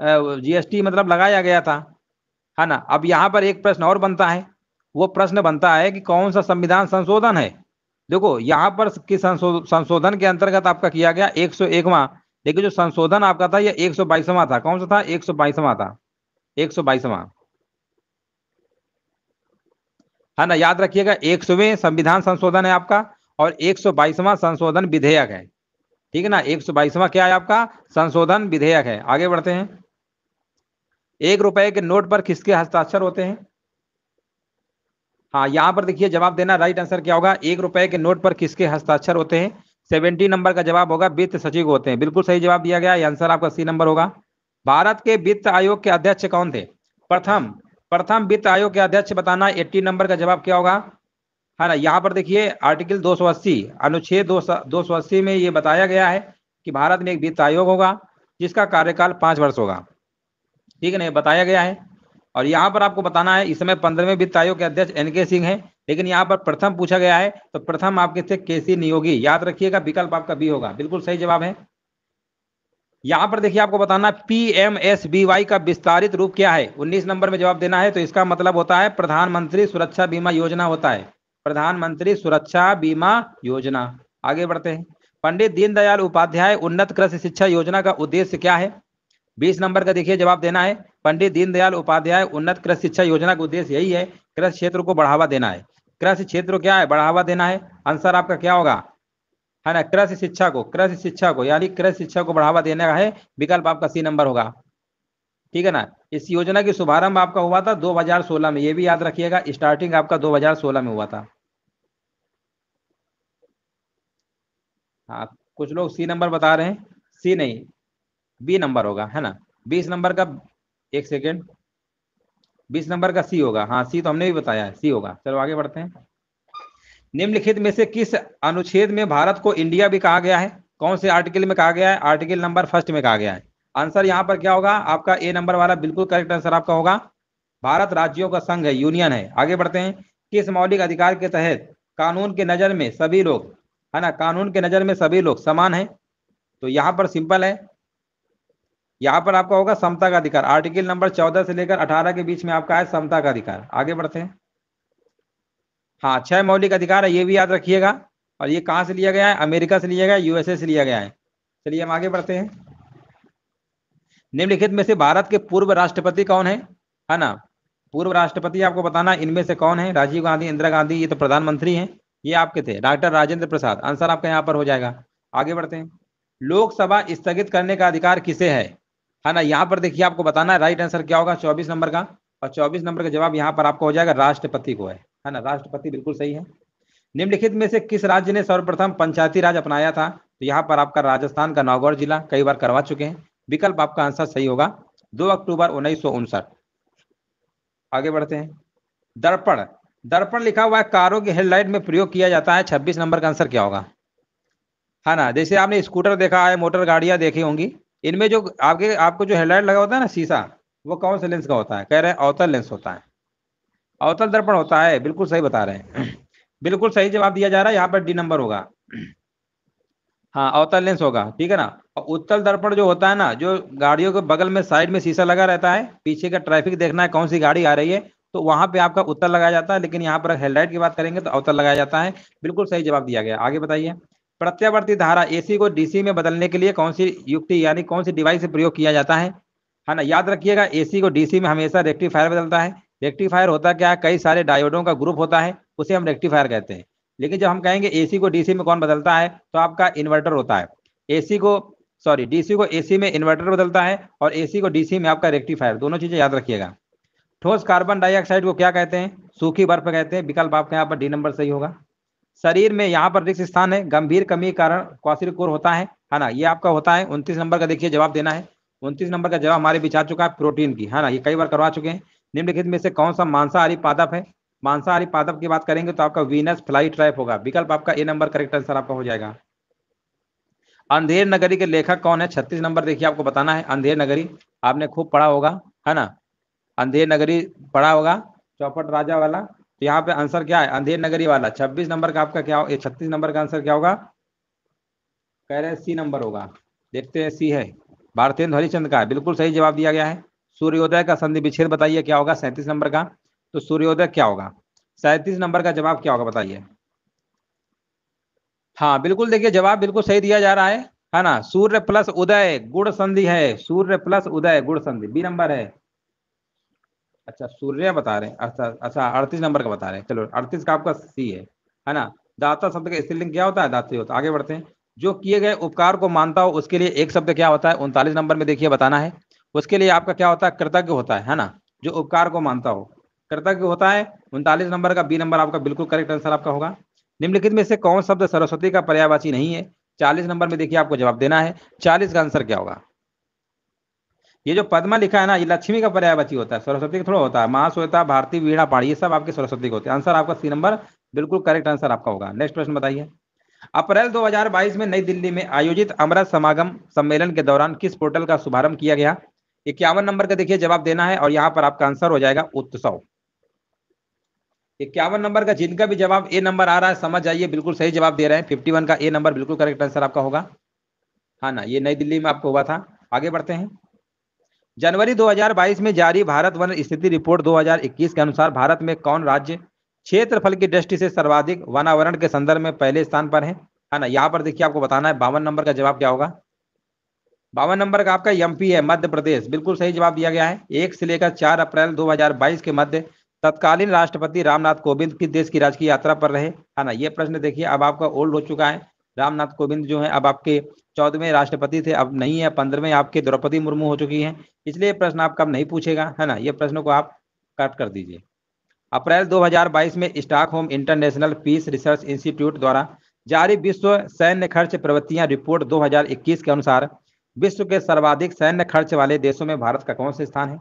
जीएसटी मतलब लगाया गया था है ना अब यहाँ पर एक प्रश्न और बनता है वो प्रश्न बनता है कि कौन सा संविधान संशोधन है देखो यहाँ पर किस संशोधन के अंतर्गत आपका किया गया एक सौ एकवा लेकिन जो संशोधन आपका था यह एक सौ बाईसवा था कौन सा था एक सौ बाईसवा था एक सौ बाईसवा है ना याद रखिएगा एक सौवें संविधान संशोधन है आपका और एक सौ बाईसवा संशोधन विधेयक है ठीक है ना एक सौ बाईसवा क्या है आपका संशोधन विधेयक है आगे बढ़ते हैं एक रुपए के नोट पर किसके हस्ताक्षर होते हैं हाँ यहाँ पर देखिए जवाब देना राइट आंसर क्या होगा एक रुपए के नोट पर किसके हस्ताक्षर होते हैं सेवेंटी नंबर का जवाब होगा वित्त सचिव होते हैं बिल्कुल सही जवाब दिया गया आंसर आपका सी नंबर होगा भारत के वित्त आयोग के अध्यक्ष कौन थे प्रथम प्रथम वित्त आयोग के अध्यक्ष बताना एट्टी नंबर का जवाब क्या होगा है हाँ ना यहाँ पर देखिए आर्टिकल दो अनुच्छेद दो में ये बताया गया है कि भारत में एक वित्त आयोग होगा जिसका कार्यकाल पांच वर्ष होगा ठीक है ना बताया गया है और यहाँ पर आपको बताना है इस समय पंद्रहवें वित्त आयोग के अध्यक्ष एन के सिंह है लेकिन यहाँ पर प्रथम पूछा गया है तो प्रथम आपके के सी नियोगी याद रखिएगा विकल्प आपका बी होगा बिल्कुल सही जवाब है यहाँ पर देखिए आपको बताना P M S B Y का विस्तारित रूप क्या है उन्नीस नंबर में जवाब देना है तो इसका मतलब होता है प्रधानमंत्री सुरक्षा बीमा योजना होता है प्रधानमंत्री सुरक्षा बीमा योजना आगे बढ़ते हैं पंडित दीनदयाल उपाध्याय उन्नत कृषि शिक्षा योजना का उद्देश्य क्या है बीस नंबर का देखिए जवाब देना है पंडित दीनदयाल उपाध्याय उन्नत कृषि शिक्षा योजना का उद्देश्य यही है कृषि क्षेत्र को बढ़ावा देना है कृषि क्षेत्र क्या है बढ़ावा देना है आंसर आपका क्या होगा है ना कृषि शिक्षा को कृषि शिक्षा को यानी कृषि शिक्षा को बढ़ावा देने का है विकल्प आपका सी नंबर होगा ठीक है ना इस योजना की शुभारंभ आपका हुआ था 2016 में ये भी याद रखिएगा स्टार्टिंग आपका 2016 में हुआ था हाँ कुछ लोग सी नंबर बता रहे हैं सी नहीं बी नंबर होगा है ना बीस नंबर का एक सेकेंड बीस नंबर का सी होगा हाँ सी तो हमने भी बताया है सी होगा चलो आगे बढ़ते हैं निम्नलिखित में से किस अनुच्छेद में भारत को इंडिया भी कहा गया है कौन से आर्टिकल में कहा गया है आर्टिकल नंबर फर्स्ट में कहा गया है आंसर यहाँ पर क्या होगा आपका ए नंबर वाला बिल्कुल करेक्ट आंसर आपका होगा भारत राज्यों का संघ है यूनियन है आगे बढ़ते हैं किस मौलिक अधिकार के तहत कानून के नज़र में सभी लोग है ना कानून के नज़र में सभी लोग समान है तो यहाँ पर सिंपल है यहाँ पर आपका होगा समता का अधिकार आर्टिकल नंबर चौदह से लेकर अठारह के बीच में आपका है समता का अधिकार आगे बढ़ते हैं हाँ छह मौलिक अधिकार है ये भी याद रखिएगा और ये कहाँ से लिया गया है अमेरिका से लिया गया है यूएसए से लिया गया है चलिए हम आगे बढ़ते हैं निम्नलिखित में से भारत के पूर्व राष्ट्रपति कौन है है ना पूर्व राष्ट्रपति आपको बताना इनमें से कौन है राजीव गांधी इंदिरा गांधी ये तो प्रधानमंत्री हैं ये आपके थे डॉक्टर राजेंद्र प्रसाद आंसर आपका यहाँ पर हो जाएगा आगे बढ़ते हैं लोकसभा स्थगित करने का अधिकार किसे है है हाँ ना यहाँ पर देखिए आपको बताना है राइट आंसर क्या होगा चौबीस नंबर का और चौबीस नंबर का जवाब यहाँ पर आपको हो जाएगा राष्ट्रपति को है है हाँ ना राष्ट्रपति बिल्कुल सही है निम्नलिखित में से किस राज्य ने सर्वप्रथम पंचायती राज अपनाया था तो यहाँ पर आपका राजस्थान का नागौर जिला कई बार करवा चुके हैं विकल्प आपका आंसर सही होगा दो अक्टूबर उन्नीस आगे बढ़ते हैं दर्पण दर्पण लिखा हुआ है कारों की हेडलाइट में प्रयोग किया जाता है छब्बीस नंबर का आंसर क्या होगा है हाँ ना जैसे आपने स्कूटर देखा है मोटर गाड़ियां देखी होंगी इनमें जो आपके आपको जो हेडलाइट लगा होता है ना शीशा वो कौन सा लेंस का होता है कह रहे हैं अवतल लेंस होता है अवतल दर्पण होता है बिल्कुल सही बता रहे हैं बिल्कुल सही जवाब दिया जा रहा है यहाँ पर डी नंबर होगा हाँ अवतल लेंस होगा ठीक है ना और उत्तल दर्पण जो होता है ना जो गाड़ियों के बगल में साइड में शीशा लगा रहता है पीछे का ट्रैफिक देखना है कौन सी गाड़ी आ रही है तो वहां पे आपका उत्तर लगाया जाता है लेकिन यहाँ पर हेडलाइट की बात करेंगे तो अवतल लगाया जाता है बिल्कुल सही जवाब दिया गया आगे बताइए प्रत्यावर्ती धारा एसी को डीसी में बदलने के लिए कौन सी युक्ति यानी कौन सी डिवाइस से प्रयोग किया जाता है है ना याद रखिएगा एसी को डीसी में हमेशा रेक्टिफायर बदलता है रेक्टिफायर होता क्या है कई सारे डायोडों का ग्रुप होता है उसे हम रेक्टिफायर कहते हैं लेकिन जब हम कहेंगे एसी को डीसी में कौन बदलता है तो आपका इन्वर्टर होता है एसी को सॉरी डीसी को एसी में इन्वर्टर बदलता है और एसी को डीसी में आपका रेक्टिफायर दोनों चीजें याद रखिएगा ठोस कार्बन डाइऑक्साइड को क्या कहते हैं सूखी बर्फ कहते हैं विकल्प आपके यहाँ पर डी नंबर सही होगा शरीर में यहाँ पर रिक्त स्थान है गंभीर कमी के कारण क्वासिरकोर होता है है हाँ ना ये आपका होता है उनतीस नंबर का देखिए जवाब देना है उनतीस नंबर का जवाब हमारे बीच चुका है प्रोटीन की है हाँ ना ये कई बार करवा चुके हैं निम्नलिखित में से कौन सा मांसाहारी पादप है मांसाहारी पादप की बात करेंगे तो आपका वीनस फ्लाई ट्रैप होगा विकल्प आपका ए नंबर करेक्ट आंसर आपका हो जाएगा अंधेर नगरी के लेखक कौन है छत्तीस नंबर देखिए आपको बताना है अंधेर नगरी आपने खूब पढ़ा होगा है हाँ ना अंधेर नगरी पढ़ा होगा चौपट राजा वाला तो यहाँ पे आंसर क्या है अंधेर नगरी वाला छब्बीस नंबर का आपका क्या हो छत्तीस नंबर का आंसर क्या होगा कह रहे सी नंबर होगा देखते हैं सी है भारतीय हरिचंद का बिल्कुल सही जवाब दिया गया है सूर्योदय का संधि विच्छेद बताइए क्या होगा सैंतीस नंबर का तो सूर्योदय क्या होगा सैंतीस नंबर का जवाब क्या होगा बताइए हाँ बिल्कुल देखिए जवाब बिल्कुल सही दिया जा रहा है है ना सूर्य प्लस उदय गुड़ संधि है सूर्य प्लस उदय गुड़ संधि बी नंबर है अच्छा सूर्य बता रहे हैं अच्छा अच्छा अड़तीस नंबर का बता रहे हैं चलो अड़तीस का आपका सी है है ना दाता शब्द का स्त्रीलिंग क्या होता है दाते होता है आगे बढ़ते हैं जो किए गए उपकार को मानता हो उसके लिए एक शब्द क्या होता है उनतालीस नंबर में देखिए बताना है उसके लिए आपका क्या होता है कृतज्ञ होता है है ना जो उपकार को मानता हो कृतज्ञ होता है उनतालीस नंबर का बी नंबर आपका बिल्कुल करेक्ट आंसर आपका होगा निम्नलिखित में से कौन शब्द सरस्वती का पर्यावाची नहीं है चालीस नंबर में देखिए आपको जवाब देना है चालीस का आंसर क्या होगा ये जो पद्मा लिखा है ना ये लक्ष्मी का पर्यायवाची होता है सरस्वती का थोड़ा होता है महाश्वेता भारती वीणा पाड़ी ये सब आपके सरस्वती के होते हैं आंसर आपका सी नंबर बिल्कुल करेक्ट आंसर आपका होगा नेक्स्ट प्रश्न बताइए अप्रैल 2022 में नई दिल्ली में आयोजित अमृत समागम सम्मेलन के दौरान किस पोर्टल का शुभारंभ किया गया इक्यावन नंबर का देखिए जवाब देना है और यहाँ पर आपका आंसर हो जाएगा उत्सव इक्यावन नंबर का जिनका भी जवाब ए नंबर आ रहा है समझ जाइए बिल्कुल सही जवाब दे रहे हैं फिफ्टी वन का ए नंबर बिल्कुल करेक्ट आंसर आपका होगा हाँ ना ये नई दिल्ली में आपको हुआ था आगे बढ़ते हैं जनवरी 2022 में जारी भारत वन स्थिति रिपोर्ट 2021 के अनुसार भारत में कौन राज्य क्षेत्रफल की दृष्टि से सर्वाधिक वनावरण के संदर्भ में पहले स्थान पर है है हाँ ना यहाँ पर देखिए आपको बताना है बावन नंबर का जवाब क्या होगा बावन नंबर का आपका एमपी है मध्य प्रदेश बिल्कुल सही जवाब दिया गया है एक से लेकर चार अप्रैल 2022 के मध्य तत्कालीन राष्ट्रपति रामनाथ कोविंद किस देश की राजकीय यात्रा पर रहे है हाँ ना ये प्रश्न देखिए अब आपका ओल्ड हो चुका है रामनाथ कोविंद जो है अब आपके चौदहवें राष्ट्रपति थे अब नहीं है पंद्रहवें आपके द्रौपदी मुर्मू हो चुकी हैं इसलिए प्रश्न आपका नहीं पूछेगा है ना ये प्रश्न को आप कट कर दीजिए अप्रैल 2022 में होम इंटरनेशनल पीस रिसर्च इंस्टीट्यूट द्वारा जारी विश्व सैन्य खर्च प्रवृत्तियां रिपोर्ट 2021 के अनुसार विश्व के सर्वाधिक सैन्य खर्च वाले देशों में भारत का कौन सा स्थान है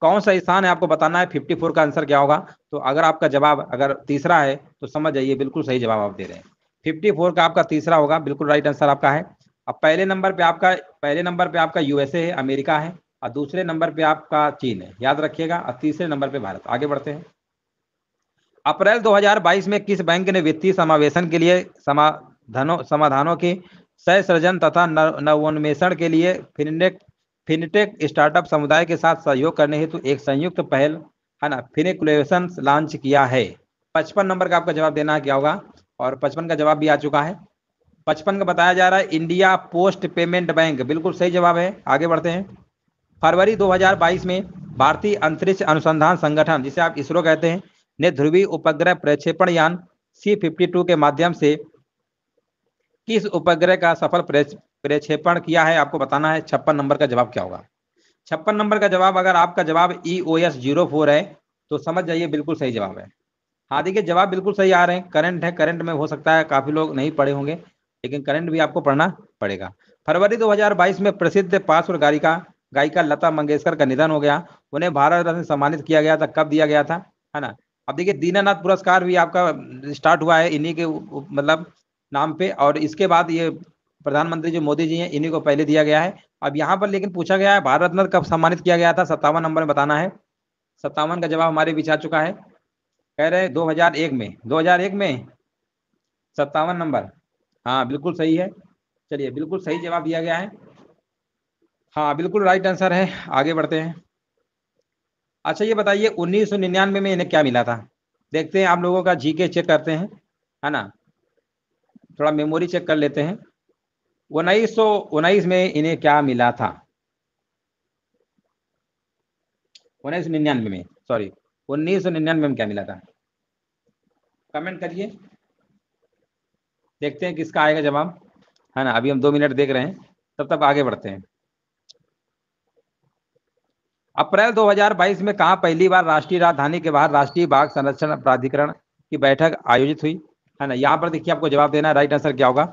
कौन सा स्थान है आपको बताना है 54 का आंसर क्या होगा तो अगर आपका जवाब अगर तीसरा है तो समझ जाइए बिल्कुल सही जवाब आप दे रहे हैं फिफ्टी फोर का आपका तीसरा होगा बिल्कुल राइट आंसर आपका है अब पहले नंबर पे आपका पहले नंबर पे आपका यूएसए है अमेरिका है और दूसरे नंबर पे आपका चीन है याद रखिएगा और तीसरे नंबर पे भारत आगे बढ़ते हैं अप्रैल 2022 में किस बैंक ने वित्तीय समावेशन के लिए समाधानों समाधानों के सह सृजन तथा नवोन्मेषण के लिए फिनटेक फिनटेक स्टार्टअप समुदाय के साथ सहयोग करने हेतु एक संयुक्त पहल है ना फिनेकुलेशन लॉन्च किया है पचपन नंबर का आपका जवाब देना क्या होगा और पचपन का जवाब भी आ चुका है पचपन का बताया जा रहा है इंडिया पोस्ट पेमेंट बैंक बिल्कुल सही जवाब है आगे बढ़ते हैं फरवरी 2022 में भारतीय अंतरिक्ष अनुसंधान संगठन जिसे आप इसरो कहते हैं ने ध्रुवीय उपग्रह प्रक्षेपण यान सी फिफ्टी के माध्यम से किस उपग्रह का सफल प्रक्षेपण किया है आपको बताना है छप्पन नंबर का जवाब क्या होगा छप्पन नंबर का जवाब अगर आपका जवाब E O S zero four है तो समझ जाइए बिल्कुल सही जवाब है हाँ देखिए जवाब बिल्कुल सही आ रहे हैं करंट है करंट में हो सकता है काफी लोग नहीं पढ़े होंगे लेकिन करंट भी आपको पढ़ना पड़ेगा फरवरी 2022 में प्रसिद्ध पार्श्व गायिका गायिका लता मंगेशकर का निधन हो गया उन्हें भारत रत्न सम्मानित किया गया था कब दिया गया था है ना अब देखिए दीनानाथ पुरस्कार भी आपका स्टार्ट हुआ है इन्हीं के मतलब नाम पे और इसके बाद ये प्रधानमंत्री जो मोदी जी हैं इन्हीं को पहले दिया गया है अब यहाँ पर लेकिन पूछा गया है भारत रत्न कब सम्मानित किया गया था सत्तावन नंबर में बताना है सत्तावन का जवाब हमारे बीच आ चुका है कह रहे दो हजार एक में दो हजार एक में सत्तावन नंबर हाँ बिल्कुल सही है चलिए बिल्कुल सही जवाब दिया गया है हाँ बिल्कुल राइट आंसर है आगे बढ़ते हैं अच्छा ये बताइए उन्नीस सौ निन्यानवे में इन्हें क्या मिला था देखते हैं आप लोगों का जी के चेक करते हैं है ना थोड़ा मेमोरी चेक कर लेते हैं उन्नीस सौ उन्नीस में इन्हें क्या मिला था उन्नीस सौ निन्यानवे में सॉरी उन्नीस सौ निन्यानवे में क्या मिला था कमेंट करिए देखते हैं किसका आएगा जवाब है ना अभी हम दो मिनट देख रहे हैं तब तक आगे बढ़ते हैं अप्रैल 2022 में कहा पहली बार राष्ट्रीय राजधानी के बाहर राष्ट्रीय बाघ संरक्षण प्राधिकरण की बैठक आयोजित हुई है ना यहाँ पर देखिए आपको जवाब देना राइट आंसर क्या होगा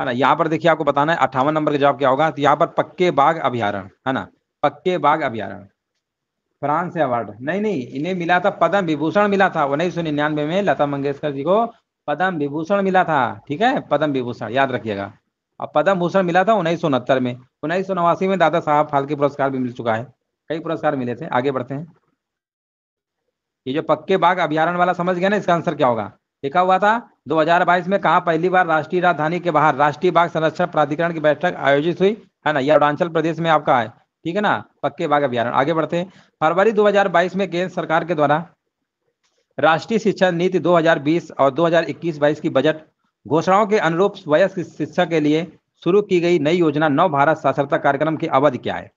है ना यहाँ पर देखिए आपको बताना है अट्ठावन नंबर का जवाब क्या होगा तो यहाँ पर पक्के बाघ अभ्यारण है ना पक्के बाघ अभ्यारण फ्रांस अवार्ड नहीं नहीं इन्हें मिला था पद्म विभूषण मिला था उन्नीस सौ निन्यानवे में लता मंगेशकर जी को पद्म विभूषण मिला था ठीक है पद्म विभूषण याद रखिएगा और पद्म भूषण मिला था उन्नीस सौ उनहत्तर में उन्नीस सौ नवासी में दादा साहब फालके पुरस्कार भी मिल चुका है कई पुरस्कार मिले थे आगे बढ़ते हैं ये जो पक्के बाग अभ्यारण वाला समझ गया ना इसका आंसर क्या होगा लिखा हुआ था 2022 में कहा पहली बार राष्ट्रीय राजधानी के बाहर राष्ट्रीय बाग संरक्षण प्राधिकरण की बैठक आयोजित हुई है ना यह अरुणाचल प्रदेश में आपका है ठीक है ना पक्के बाघ अभ्यारण आगे बढ़ते हैं फरवरी 2022 में केंद्र सरकार के द्वारा राष्ट्रीय शिक्षा नीति 2020 और 2021-22 की बजट घोषणाओं के अनुरूप वयस्क शिक्षा के लिए शुरू की गई नई योजना नव भारत साक्षरता कार्यक्रम की अवधि क्या है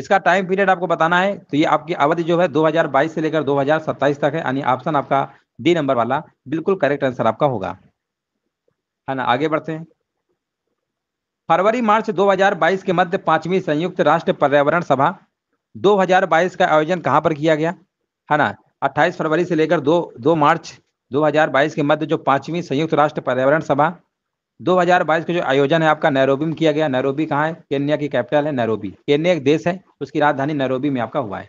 इसका टाइम पीरियड आपको बताना है तो ये आपकी अवधि जो है 2022 से लेकर 2027 तक है यानी ऑप्शन आपका डी नंबर वाला बिल्कुल करेक्ट आंसर आपका होगा है ना आगे बढ़ते हैं फरवरी मार्च 2022 के मध्य पांचवी संयुक्त राष्ट्र पर्यावरण सभा 2022 का आयोजन कहां पर किया गया है हाँ ना 28 फरवरी से लेकर 2 2 मार्च 2022 के मध्य जो पांचवी संयुक्त राष्ट्र पर्यावरण सभा 2022 का जो आयोजन है आपका नैरोबी में किया गया नैरोबी कहाँ है केन्या की कैपिटल है नैरोबी केन्या एक देश है उसकी राजधानी नैरोबी में आपका हुआ है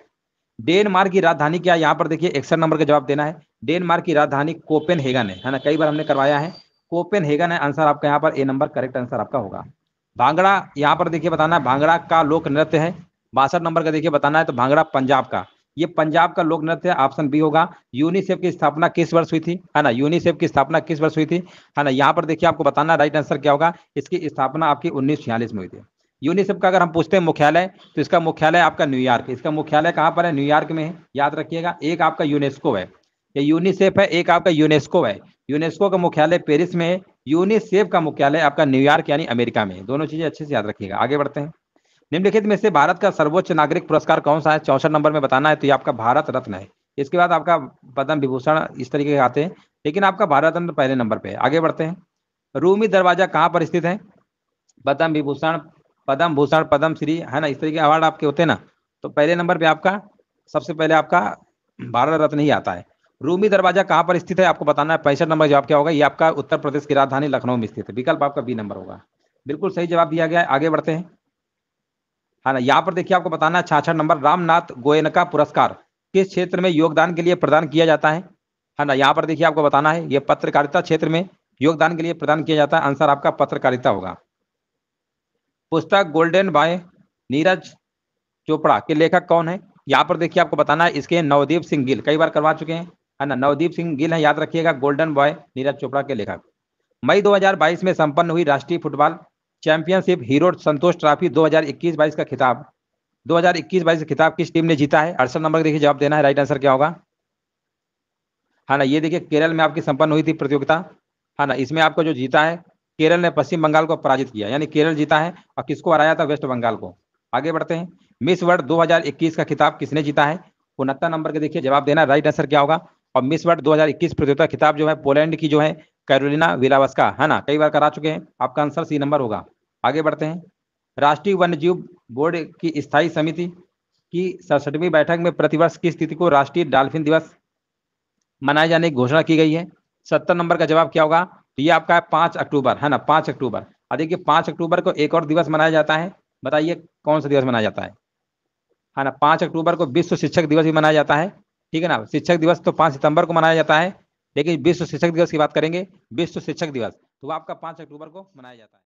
डेनमार्क की राजधानी क्या यहाँ पर देखिए एक्सर नंबर का जवाब देना है डेनमार्क की राजधानी कोपेन है ना कई बार हमने करवाया है कोपेनहेगन है आंसर आपका यहाँ पर ए नंबर करेक्ट आंसर आपका होगा भांगड़ा यहाँ पर देखिए बताना है भांगड़ा का लोक नृत्य है बासठ नंबर का देखिए बताना है तो भांगड़ा पंजाब का ये पंजाब का लोक नृत्य है ऑप्शन बी होगा यूनिसेफ की स्थापना किस वर्ष हुई थी है ना यूनिसेफ की स्थापना किस वर्ष हुई थी है ना यहाँ पर देखिए आपको बताना राइट आंसर क्या होगा इसकी स्थापना आपकी उन्नीस में हुई थी यूनिसेफ का अगर हम पूछते हैं मुख्यालय तो इसका मुख्यालय आपका न्यूयॉर्क इसका मुख्यालय कहाँ पर है न्यूयॉर्क में है याद रखिएगा एक आपका यूनेस्को है ये यूनिसेफ है एक आपका यूनेस्को है यूनेस्को का मुख्यालय पेरिस में है यूनिसेफ का मुख्यालय आपका न्यूयॉर्क यानी अमेरिका में दोनों चीजें अच्छे से याद रखिएगा आगे बढ़ते हैं निम्नलिखित में से भारत का सर्वोच्च नागरिक पुरस्कार कौन सा है चौसठ नंबर में बताना है तो ये आपका भारत रत्न है इसके बाद आपका पद्म विभूषण इस तरीके के आते हैं लेकिन आपका भारत रत्न पहले नंबर पे है आगे बढ़ते हैं रूमी दरवाजा कहाँ पर स्थित है पद्म विभूषण पद्म भूषण पद्म श्री है ना इस तरीके अवार्ड आपके होते हैं ना तो पहले नंबर पे आपका सबसे पहले आपका भारत रत्न ही आता है रूमी दरवाजा कहाँ पर स्थित है आपको बताना है पैंसठ नंबर जवाब क्या होगा ये आपका उत्तर प्रदेश की राजधानी लखनऊ में स्थित है विकल्प आपका बी नंबर होगा बिल्कुल सही जवाब दिया गया है आगे बढ़ते हैं हाँ ना यहाँ पर देखिए आपको बताना है छाछठ नंबर रामनाथ गोयनका पुरस्कार किस क्षेत्र में योगदान के लिए प्रदान किया जाता है है हाँ ना यहाँ पर देखिए आपको बताना है ये पत्रकारिता क्षेत्र में योगदान के लिए प्रदान किया जाता है आंसर आपका पत्रकारिता होगा पुस्तक गोल्डन बाय नीरज चोपड़ा के लेखक कौन है यहाँ पर देखिए आपको बताना है इसके नवदीप सिंह गिल कई बार करवा चुके हैं है ना नवदीप सिंह गिल है याद रखिएगा गोल्डन बॉय नीरज चोपड़ा के लेखक मई 2022 में संपन्न हुई राष्ट्रीय football championship Hero Santosh trophy 2021-22 का खिताब 2021-22 का खिताब किस टीम ने जीता है अड़सठ नंबर देखिए जवाब देना है राइट आंसर क्या होगा है हाँ ना ये देखिए केरल में आपकी संपन्न हुई थी प्रतियोगिता है हाँ ना इसमें आपको जो जीता है केरल ने पश्चिम बंगाल को पराजित किया यानी केरल जीता है और किसको हराया था वेस्ट बंगाल को आगे बढ़ते हैं मिस वर्ल्ड 2021 का खिताब किसने जीता है उनहत्तर नंबर के देखिए जवाब देना राइट आंसर क्या होगा और मिस वर्ल्ड 2021 प्रतियोगिता खिताब जो है पोलैंड की जो है कैरोलिना का है ना कई बार करा चुके हैं आपका आंसर सी नंबर होगा आगे बढ़ते हैं राष्ट्रीय वन्य जीव बोर्ड की स्थायी समिति की सड़सठवीं बैठक में प्रतिवर्ष की स्थिति को राष्ट्रीय डाल्फिन दिवस मनाए जाने की घोषणा की गई है सत्तर नंबर का जवाब क्या होगा तो ये आपका है पांच अक्टूबर है ना पांच अक्टूबर देखिए पांच अक्टूबर को एक और दिवस मनाया जाता है बताइए कौन सा दिवस मनाया जाता है है ना पांच अक्टूबर को विश्व शिक्षक दिवस भी मनाया जाता है ठीक है ना शिक्षक दिवस तो पांच सितंबर को मनाया जाता है लेकिन विश्व शिक्षक दिवस की बात करेंगे विश्व शिक्षक दिवस तो आपका पांच अक्टूबर को मनाया जाता है